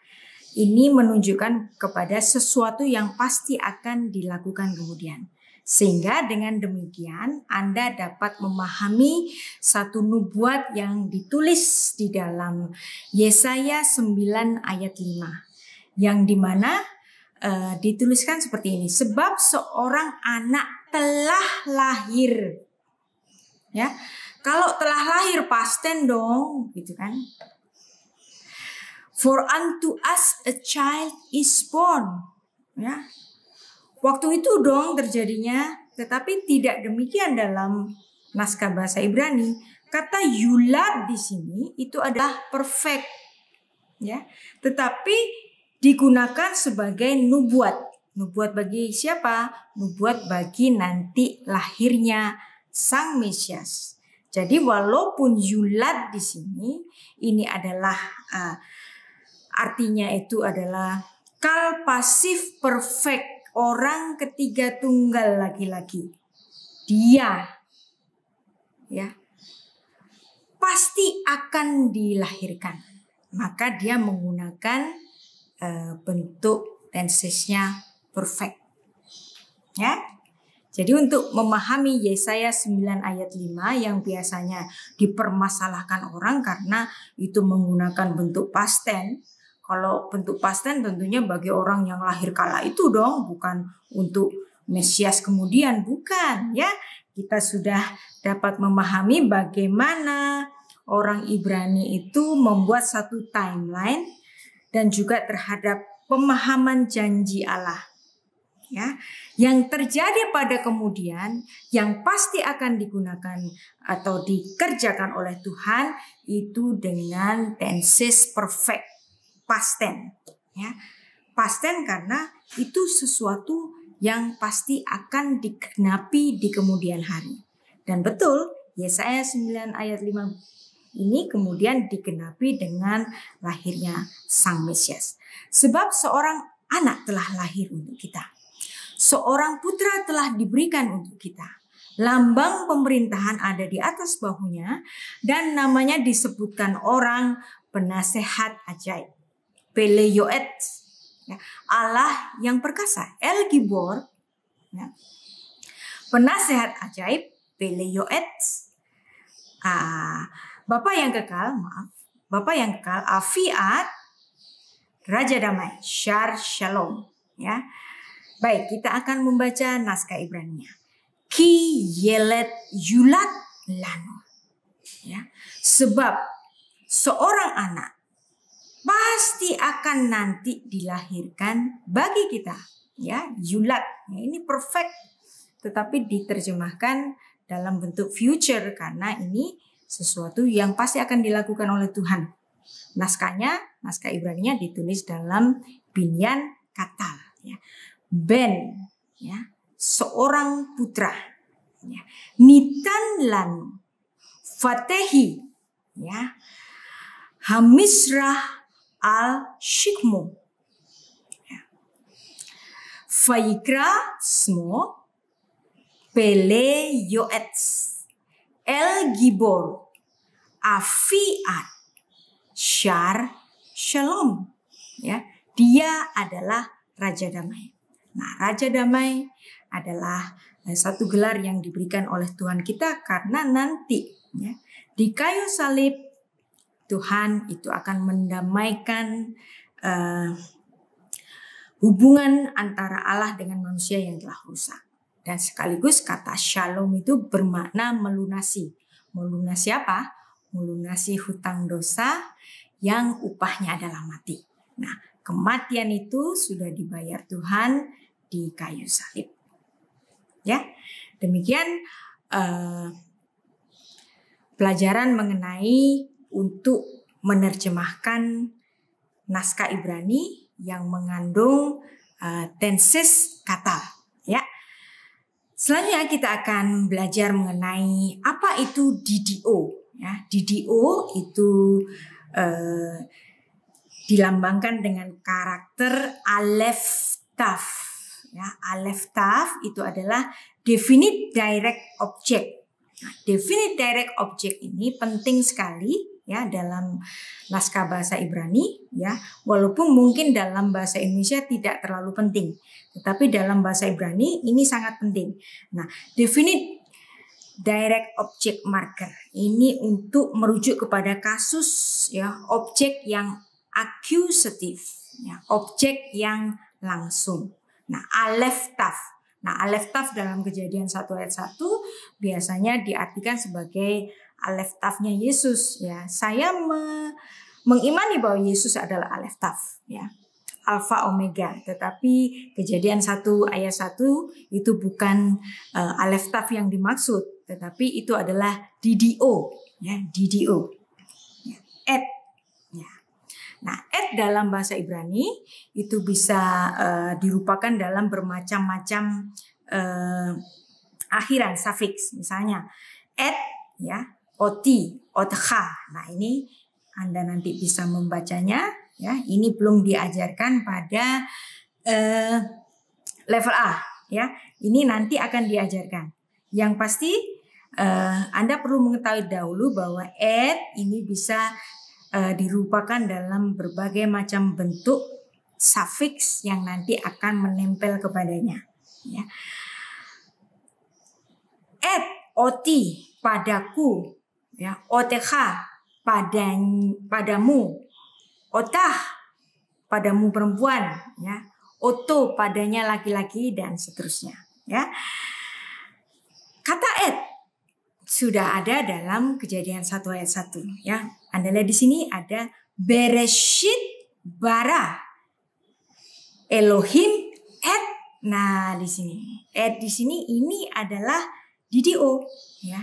ini menunjukkan kepada sesuatu yang pasti akan dilakukan kemudian sehingga dengan demikian Anda dapat memahami satu nubuat yang ditulis di dalam Yesaya 9 ayat 5 yang dimana uh, dituliskan seperti ini. Sebab seorang anak telah lahir. Ya. Kalau telah lahir pasten dong, gitu kan. For unto us a child is born. Ya. Waktu itu dong terjadinya, tetapi tidak demikian dalam naskah bahasa Ibrani. Kata yulad di sini itu adalah perfect. Ya. Tetapi digunakan sebagai nubuat. Nubuat bagi siapa? Nubuat bagi nanti lahirnya Sang Mesias. Jadi walaupun yulat di sini ini adalah uh, artinya itu adalah kal pasif perfect orang ketiga tunggal laki-laki. Dia ya pasti akan dilahirkan. Maka dia menggunakan Eh, bentuk dan nya perfect. Ya. Jadi untuk memahami Yesaya 9 ayat 5 yang biasanya dipermasalahkan orang karena itu menggunakan bentuk pasten. kalau bentuk pasten tentunya bagi orang yang lahir kala itu dong, bukan untuk Mesias kemudian, bukan ya. Kita sudah dapat memahami bagaimana orang Ibrani itu membuat satu timeline dan juga terhadap pemahaman janji Allah. Ya, yang terjadi pada kemudian yang pasti akan digunakan atau dikerjakan oleh Tuhan itu dengan tenses perfect past tense ya. Past tense karena itu sesuatu yang pasti akan digenapi di kemudian hari. Dan betul Yesaya 9 ayat 5 ini kemudian digenapi dengan lahirnya Sang Mesias. Sebab seorang anak telah lahir untuk kita. Seorang putra telah diberikan untuk kita. Lambang pemerintahan ada di atas bahunya dan namanya disebutkan orang penasehat ajaib. Peleioet, ya, Allah yang perkasa, El Gibor, ya. penasehat ajaib, Peleioet, ah, Bapak yang kekal, maaf, Bapak yang kekal, afiat, Raja Damai, syar Shalom. Ya. Baik, kita akan membaca naskah Ibrani-nya. Ki yelet yulat lano Ya. Sebab seorang anak pasti akan nanti dilahirkan bagi kita. Ya, yulat. Ya, ini perfect. Tetapi diterjemahkan dalam bentuk future karena ini sesuatu yang pasti akan dilakukan oleh Tuhan. Naskahnya, naskah Ibrani-nya ditulis dalam Binyan Katal. Ya. Ben, ya, seorang putra. Ya. Nitan lan fatehi, ya, hamisrah al shikmu. Ya. Faikra smo pele yoets El Gibor, Afiat, Shar, Shalom. Ya, dia adalah Raja Damai. Nah, Raja Damai adalah eh, satu gelar yang diberikan oleh Tuhan kita karena nanti ya, di kayu salib Tuhan itu akan mendamaikan uh, hubungan antara Allah dengan manusia yang telah rusak. Dan sekaligus kata shalom itu bermakna melunasi. Melunasi apa? Melunasi hutang dosa yang upahnya adalah mati. Nah, kematian itu sudah dibayar Tuhan di kayu salib. Ya, demikian eh, pelajaran mengenai untuk menerjemahkan naskah Ibrani yang mengandung uh, tenses kata Selanjutnya kita akan belajar mengenai apa itu DDO. Ya, DDO itu eh, dilambangkan dengan karakter Aleph Taf. Ya, Aleph Taf itu adalah definite direct object. Nah, definite direct object ini penting sekali ya dalam naskah bahasa Ibrani ya walaupun mungkin dalam bahasa Indonesia tidak terlalu penting tetapi dalam bahasa Ibrani ini sangat penting. Nah, definite direct object marker ini untuk merujuk kepada kasus ya objek yang accusative ya objek yang langsung. Nah, alef aleftaf Nah, alef taf dalam kejadian 1 ayat 1 biasanya diartikan sebagai alef tafnya Yesus ya. Saya me mengimani bahwa Yesus adalah alef taf ya. Alfa Omega, tetapi kejadian 1 ayat 1 itu bukan uh, e, alef taf yang dimaksud, tetapi itu adalah DDO ya, DDO. Ya. Et Nah, et dalam bahasa Ibrani itu bisa uh, dirupakan dalam bermacam-macam uh, akhiran suffix misalnya et ya oti otha. Nah, ini Anda nanti bisa membacanya ya. Ini belum diajarkan pada uh, level A ya. Ini nanti akan diajarkan. Yang pasti uh, Anda perlu mengetahui dahulu bahwa et ini bisa uh, dirupakan dalam berbagai macam bentuk suffix yang nanti akan menempel kepadanya. Ya. Et, oti, padaku, ya, otk, padan, padamu, otah, padamu perempuan, ya, oto, padanya laki-laki dan seterusnya, ya. Kata et sudah ada dalam kejadian satu ayat satu ya. Anda lihat di sini ada Bereshit bara Elohim et nah di sini et di sini ini adalah DDO ya.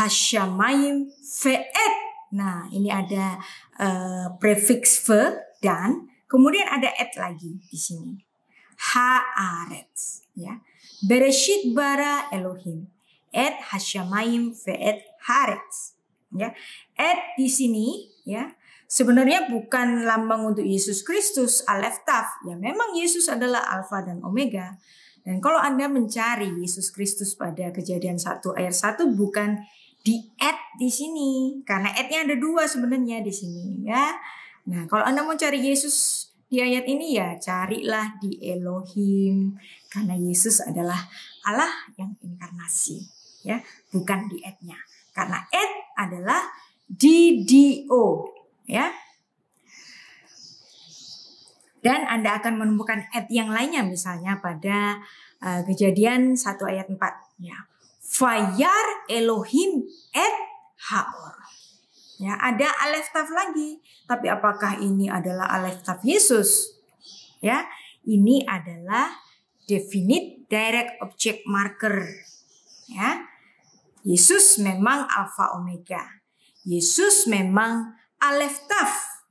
hashamayim fe'et nah ini ada uh, prefix fe dan kemudian ada et lagi di sini. Haaretz ya. Bereshit bara Elohim et hasyamayim ve'et haretz. Ya, et di sini ya sebenarnya bukan lambang untuk Yesus Kristus alef taf. Ya memang Yesus adalah alfa dan omega. Dan kalau Anda mencari Yesus Kristus pada kejadian 1 ayat 1 bukan di et di sini karena etnya ada dua sebenarnya di sini ya. Nah, kalau Anda mau cari Yesus di ayat ini ya carilah di Elohim karena Yesus adalah Allah yang inkarnasi ya, bukan di ad nya Karena at adalah DDO, ya. Dan Anda akan menemukan at yang lainnya misalnya pada uh, kejadian 1 ayat 4 ya. Fayar Elohim et Haor. Ya, ada alef taf lagi, tapi apakah ini adalah alef taf Yesus? Ya, ini adalah definite direct object marker. Ya, Yesus memang Alfa Omega. Yesus memang Alef Taf.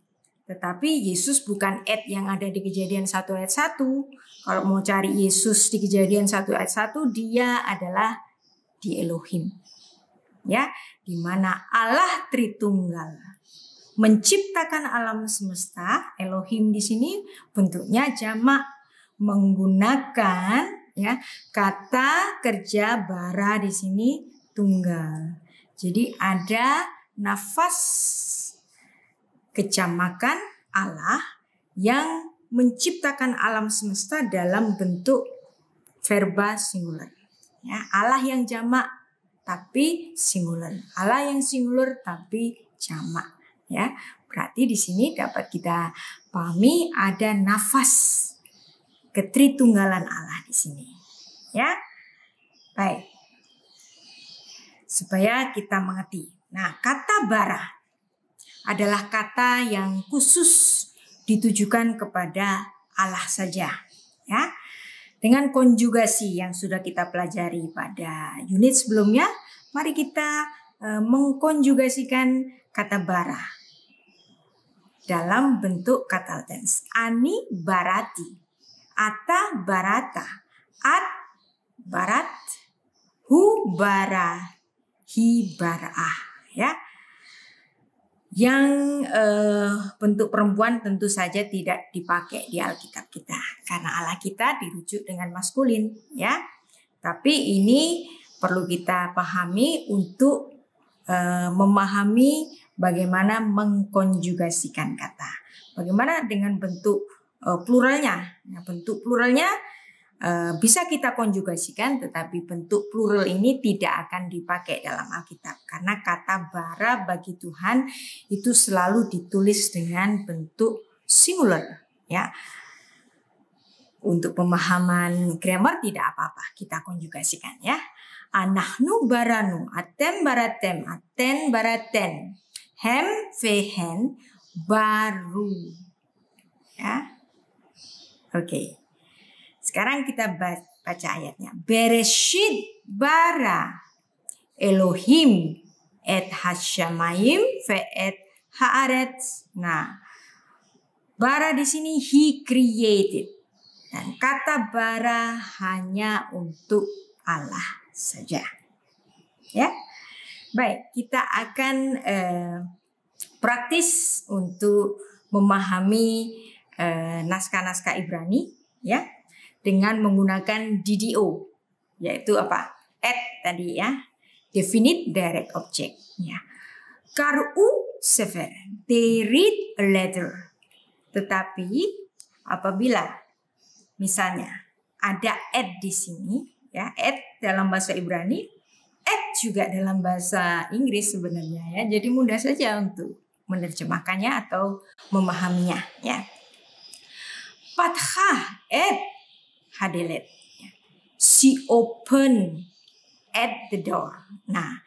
Tetapi Yesus bukan Ed yang ada di kejadian 1 ayat 1. Kalau mau cari Yesus di kejadian 1 ayat 1, dia adalah di Elohim. Ya, di mana Allah Tritunggal menciptakan alam semesta, Elohim di sini bentuknya jamak menggunakan ya kata kerja bara di sini tunggal. Jadi ada nafas kecamakan Allah yang menciptakan alam semesta dalam bentuk verba singular. Ya, Allah yang jamak tapi singular. Allah yang singular tapi jamak. Ya, berarti di sini dapat kita pahami ada nafas ketritunggalan Allah di sini. Ya, baik supaya kita mengerti. Nah, kata bara adalah kata yang khusus ditujukan kepada Allah saja, ya. Dengan konjugasi yang sudah kita pelajari pada unit sebelumnya, mari kita e, mengkonjugasikan kata bara dalam bentuk kata tense. Ani barati, ata barata, at barat, hu bara hibarah ya. Yang eh, bentuk perempuan tentu saja tidak dipakai di Alkitab kita karena Allah kita dirujuk dengan maskulin ya. Tapi ini perlu kita pahami untuk eh, memahami bagaimana mengkonjugasikan kata. Bagaimana dengan bentuk eh, pluralnya? Nah, bentuk pluralnya Eh, bisa kita konjugasikan, tetapi bentuk plural ini tidak akan dipakai dalam Alkitab karena kata bara bagi Tuhan itu selalu ditulis dengan bentuk singular, ya. Untuk pemahaman grammar tidak apa-apa, kita konjugasikan ya. Anahnu baranu, atem baratem, aten baraten, hem fehen baru. Ya. Oke. Okay. Sekarang kita baca ayatnya. Bereshit bara Elohim et hashamayim fe et haaretz. Nah, bara di sini he created. Dan kata bara hanya untuk Allah saja. Ya. Baik, kita akan eh, praktis untuk memahami eh, naskah-naskah eh, naskah -naskah Ibrani ya dengan menggunakan DDO yaitu apa? at tadi ya. Definite direct object ya. Karu sever. They read a letter. Tetapi apabila misalnya ada at di sini ya, at dalam bahasa Ibrani, at juga dalam bahasa Inggris sebenarnya ya. Jadi mudah saja untuk menerjemahkannya atau memahaminya ya. Fathah at Hadelet. She open at the door. Nah,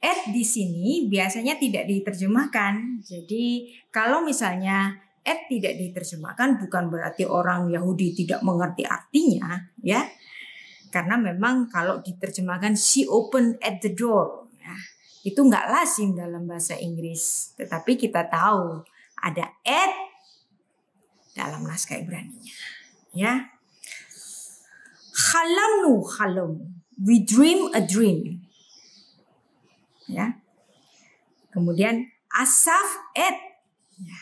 at di sini biasanya tidak diterjemahkan. Jadi kalau misalnya at tidak diterjemahkan bukan berarti orang Yahudi tidak mengerti artinya ya. Karena memang kalau diterjemahkan she open at the door ya, itu nggak lazim dalam bahasa Inggris. Tetapi kita tahu ada at dalam naskah Ibrani-nya. Ya, Halamnu halam. We dream a dream. Ya. Kemudian Asaf et ya.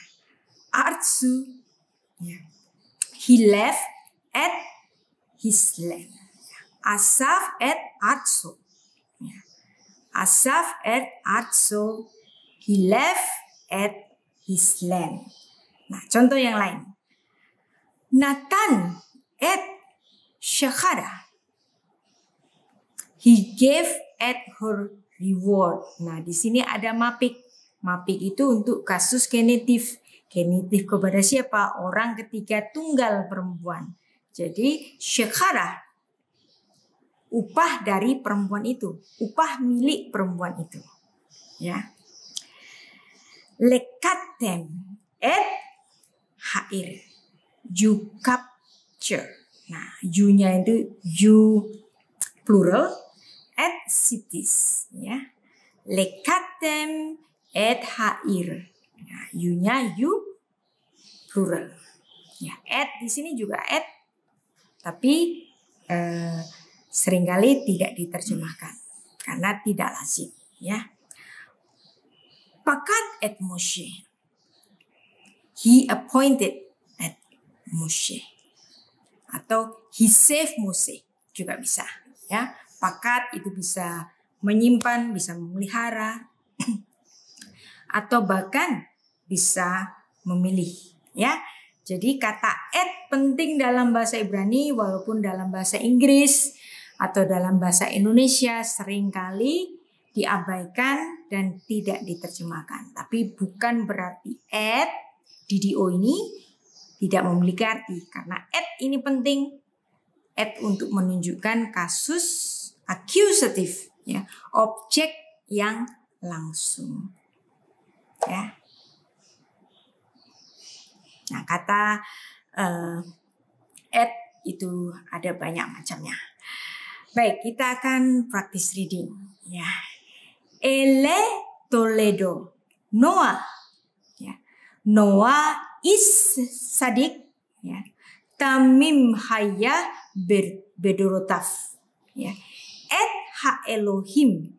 Artsu. Ya. He left at his land. Asaf et Artsu. Ya. Asaf et Artsu. He left at his land. Nah, contoh yang lain. Nathan at syahada. He gave at her reward. Nah, di sini ada mapik. Mapik itu untuk kasus genitif. Genitif kepada siapa? Orang ketiga tunggal perempuan. Jadi, syahada upah dari perempuan itu, upah milik perempuan itu. Ya. Lekatem et hair you capture Nah, you-nya itu you plural at cities ya. Lekatem at hair. Nah, you-nya you plural. Ya, at di sini juga at tapi eh, seringkali tidak diterjemahkan karena tidak lazim ya. Pakat at Moshe. He appointed at Moshe atau save Mose juga bisa ya pakat itu bisa menyimpan bisa memelihara atau bahkan bisa memilih ya jadi kata et penting dalam bahasa Ibrani walaupun dalam bahasa Inggris atau dalam bahasa Indonesia seringkali diabaikan dan tidak diterjemahkan. Tapi bukan berarti at DDO ini tidak memiliki arti karena at ini penting at untuk menunjukkan kasus accusative ya objek yang langsung ya nah kata uh, eh, at itu ada banyak macamnya baik kita akan praktis reading ya ele Toledo Noah ya Noah is sadik ya tamim haya ber, bedurotaf ya et ha elohim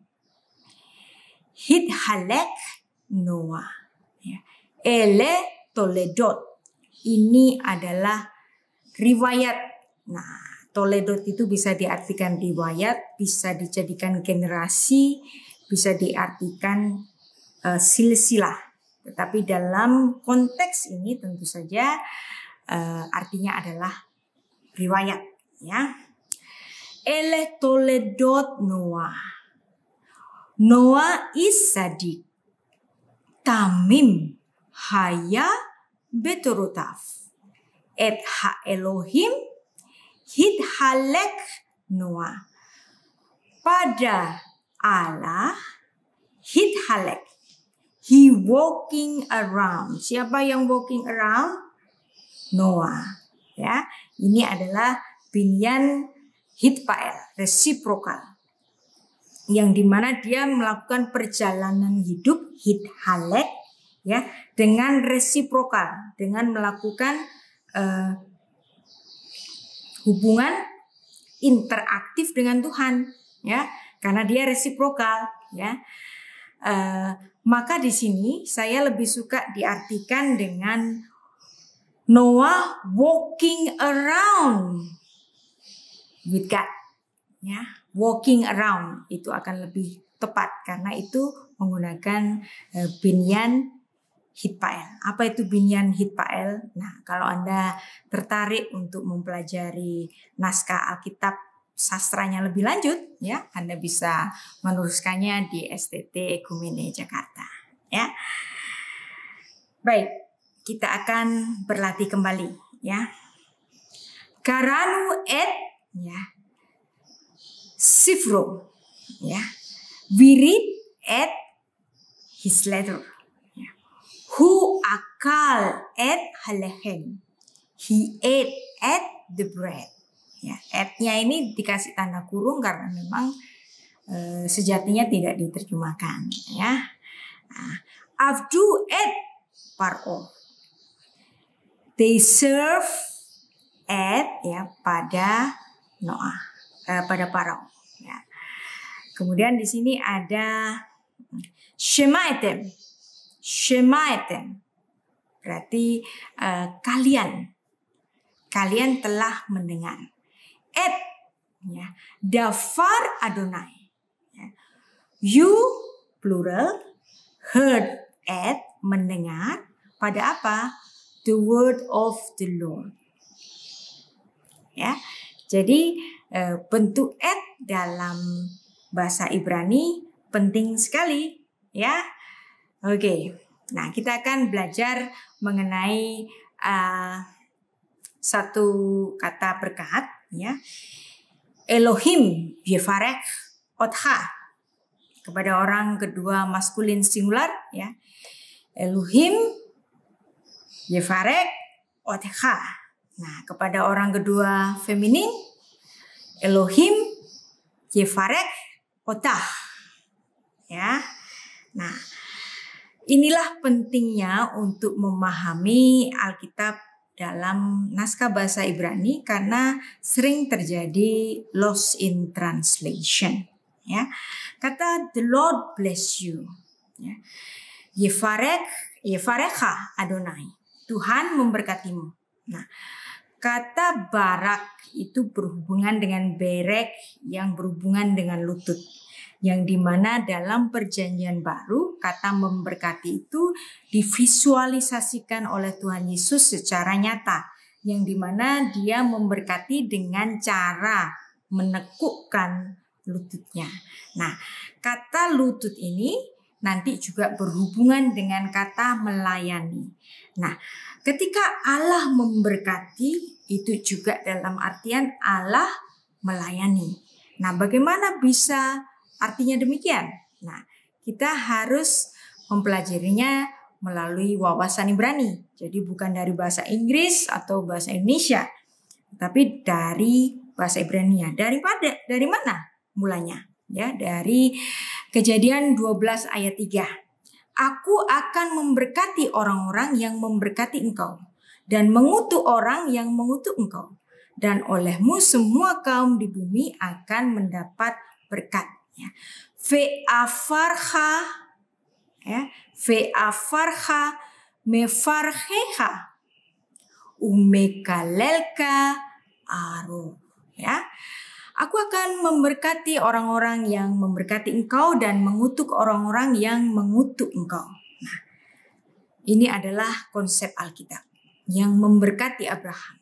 hid halek noah ya ele toledot ini adalah riwayat nah toledot itu bisa diartikan riwayat bisa dijadikan generasi bisa diartikan uh, silsilah tetapi dalam konteks ini tentu saja uh, artinya adalah riwayat ya. Eleh toledot Noah. Noah is sadik. Tamim haya beturutaf. Et ha Elohim hid halek Noah. Pada Allah hid halek He walking around. Siapa yang walking around? Noah. Ya, ini adalah binyan hitpael, reciprocal, Yang dimana dia melakukan perjalanan hidup hithalek ya dengan reciprocal, dengan melakukan uh, hubungan interaktif dengan Tuhan ya karena dia reciprocal, ya Eh, maka di sini saya lebih suka diartikan dengan Noah walking around with God. Ya, walking around itu akan lebih tepat karena itu menggunakan uh, binyan Hitpael. Apa itu binyan Hitpael? Nah, kalau Anda tertarik untuk mempelajari naskah Alkitab sastranya lebih lanjut ya Anda bisa meneruskannya di STT Gumine Jakarta ya. Baik, kita akan berlatih kembali ya. Karanu et ya. Sifro ya. We read his letter. Ya. Who akal et halehen. He ate at the bread. Ya, at-nya ini dikasih tanda kurung karena memang e, sejatinya tidak diterjemahkan. Ya, nah, afdu at paro. They serve at ya pada Noah, eh, pada Paro. Ya. Kemudian di sini ada Shemaitem. Shemaitem. Berarti eh, kalian. Kalian telah mendengar et ya dafar Adonai ya. you plural heard at mendengar pada apa the word of the Lord ya jadi eh, bentuk at dalam bahasa Ibrani penting sekali ya oke okay. nah kita akan belajar mengenai uh, satu kata berkat ya. Elohim yefarek otha kepada orang kedua maskulin singular ya. Elohim yefarek otha. Nah, kepada orang kedua feminin Elohim yefarek Otha Ya. Nah, Inilah pentingnya untuk memahami Alkitab dalam naskah bahasa Ibrani karena sering terjadi loss in translation. Ya, kata the Lord bless you. Ya. Yefarek, Yefarecha Adonai. Tuhan memberkatimu. Nah, kata barak itu berhubungan dengan berek yang berhubungan dengan lutut yang dimana dalam perjanjian baru kata memberkati itu divisualisasikan oleh Tuhan Yesus secara nyata yang dimana dia memberkati dengan cara menekukkan lututnya. Nah, kata lutut ini nanti juga berhubungan dengan kata melayani. Nah, ketika Allah memberkati itu juga dalam artian Allah melayani. Nah, bagaimana bisa Artinya demikian. Nah, kita harus mempelajarinya melalui wawasan Ibrani. Jadi bukan dari bahasa Inggris atau bahasa Indonesia, tapi dari bahasa Ibrani. Ya. Dari pada dari mana mulanya? Ya, dari Kejadian 12 ayat 3. Aku akan memberkati orang-orang yang memberkati engkau dan mengutuk orang yang mengutuk engkau dan olehmu semua kaum di bumi akan mendapat berkat. Ya. Ve'afarha, ya, ve'afarha mefarheha umekalelka aru. Ya. Aku akan memberkati orang-orang yang memberkati engkau dan mengutuk orang-orang yang mengutuk engkau. Nah, ini adalah konsep Alkitab yang memberkati Abraham,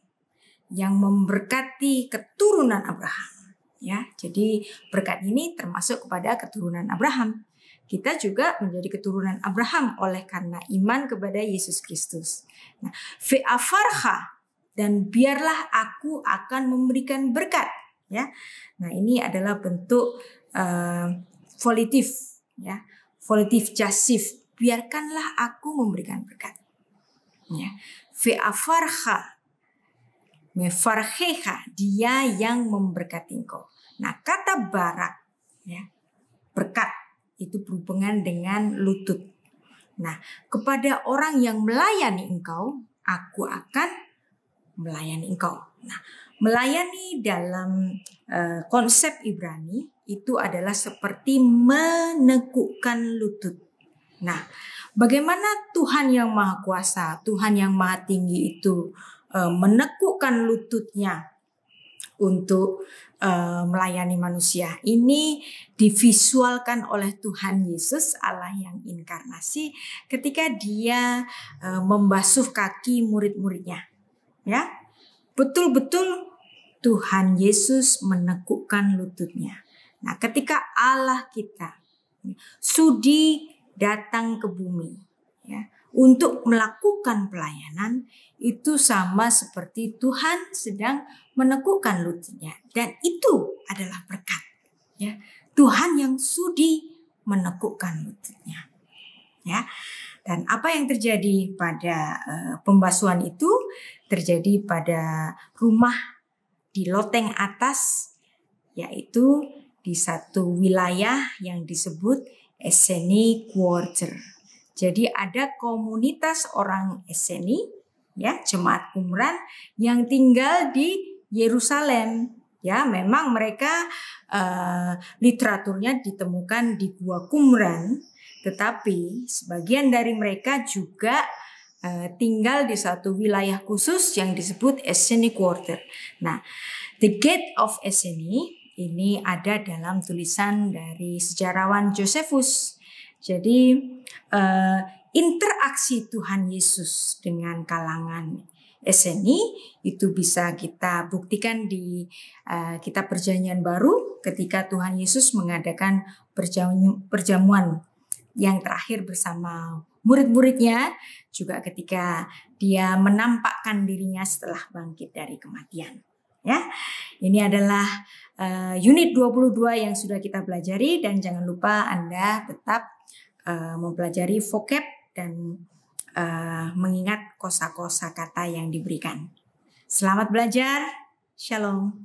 yang memberkati keturunan Abraham ya. Jadi berkat ini termasuk kepada keturunan Abraham. Kita juga menjadi keturunan Abraham oleh karena iman kepada Yesus Kristus. Nah, dan biarlah aku akan memberikan berkat ya. Nah, ini adalah bentuk uh, volitif ya. Volitif jasif, biarkanlah aku memberikan berkat. Ya mefarheha, dia yang memberkati engkau. Nah, kata barak ya, berkat itu berhubungan dengan lutut. Nah, kepada orang yang melayani engkau, aku akan melayani engkau. Nah, melayani dalam uh, konsep Ibrani itu adalah seperti menekukkan lutut. Nah, bagaimana Tuhan yang Maha Kuasa, Tuhan yang Maha Tinggi itu uh, menekukkan lututnya untuk uh, melayani manusia. Ini divisualkan oleh Tuhan Yesus Allah yang inkarnasi ketika dia uh, membasuh kaki murid-muridnya. Ya. Betul-betul Tuhan Yesus menekukkan lututnya. Nah, ketika Allah kita sudi datang ke bumi, ya untuk melakukan pelayanan itu sama seperti Tuhan sedang menekukkan lututnya dan itu adalah berkat ya Tuhan yang sudi menekukkan lututnya ya dan apa yang terjadi pada uh, pembasuhan itu terjadi pada rumah di loteng atas yaitu di satu wilayah yang disebut Esseni Quarter jadi ada komunitas orang Eseni, ya jemaat Qumran yang tinggal di Yerusalem. Ya, memang mereka uh, literaturnya ditemukan di gua Qumran, tetapi sebagian dari mereka juga uh, tinggal di satu wilayah khusus yang disebut Esseni Quarter. Nah, The Gate of Esseni ini ada dalam tulisan dari sejarawan Josephus jadi uh, interaksi Tuhan Yesus dengan kalangan SNI itu bisa kita buktikan di uh, kitab perjanjian baru ketika Tuhan Yesus mengadakan perjamuan yang terakhir bersama murid-muridnya juga ketika dia menampakkan dirinya setelah bangkit dari kematian ya. Ini adalah uh, unit 22 yang sudah kita pelajari dan jangan lupa Anda tetap Eh, mempelajari vocab dan uh, mengingat kosa-kosa kata yang diberikan. Selamat belajar, shalom.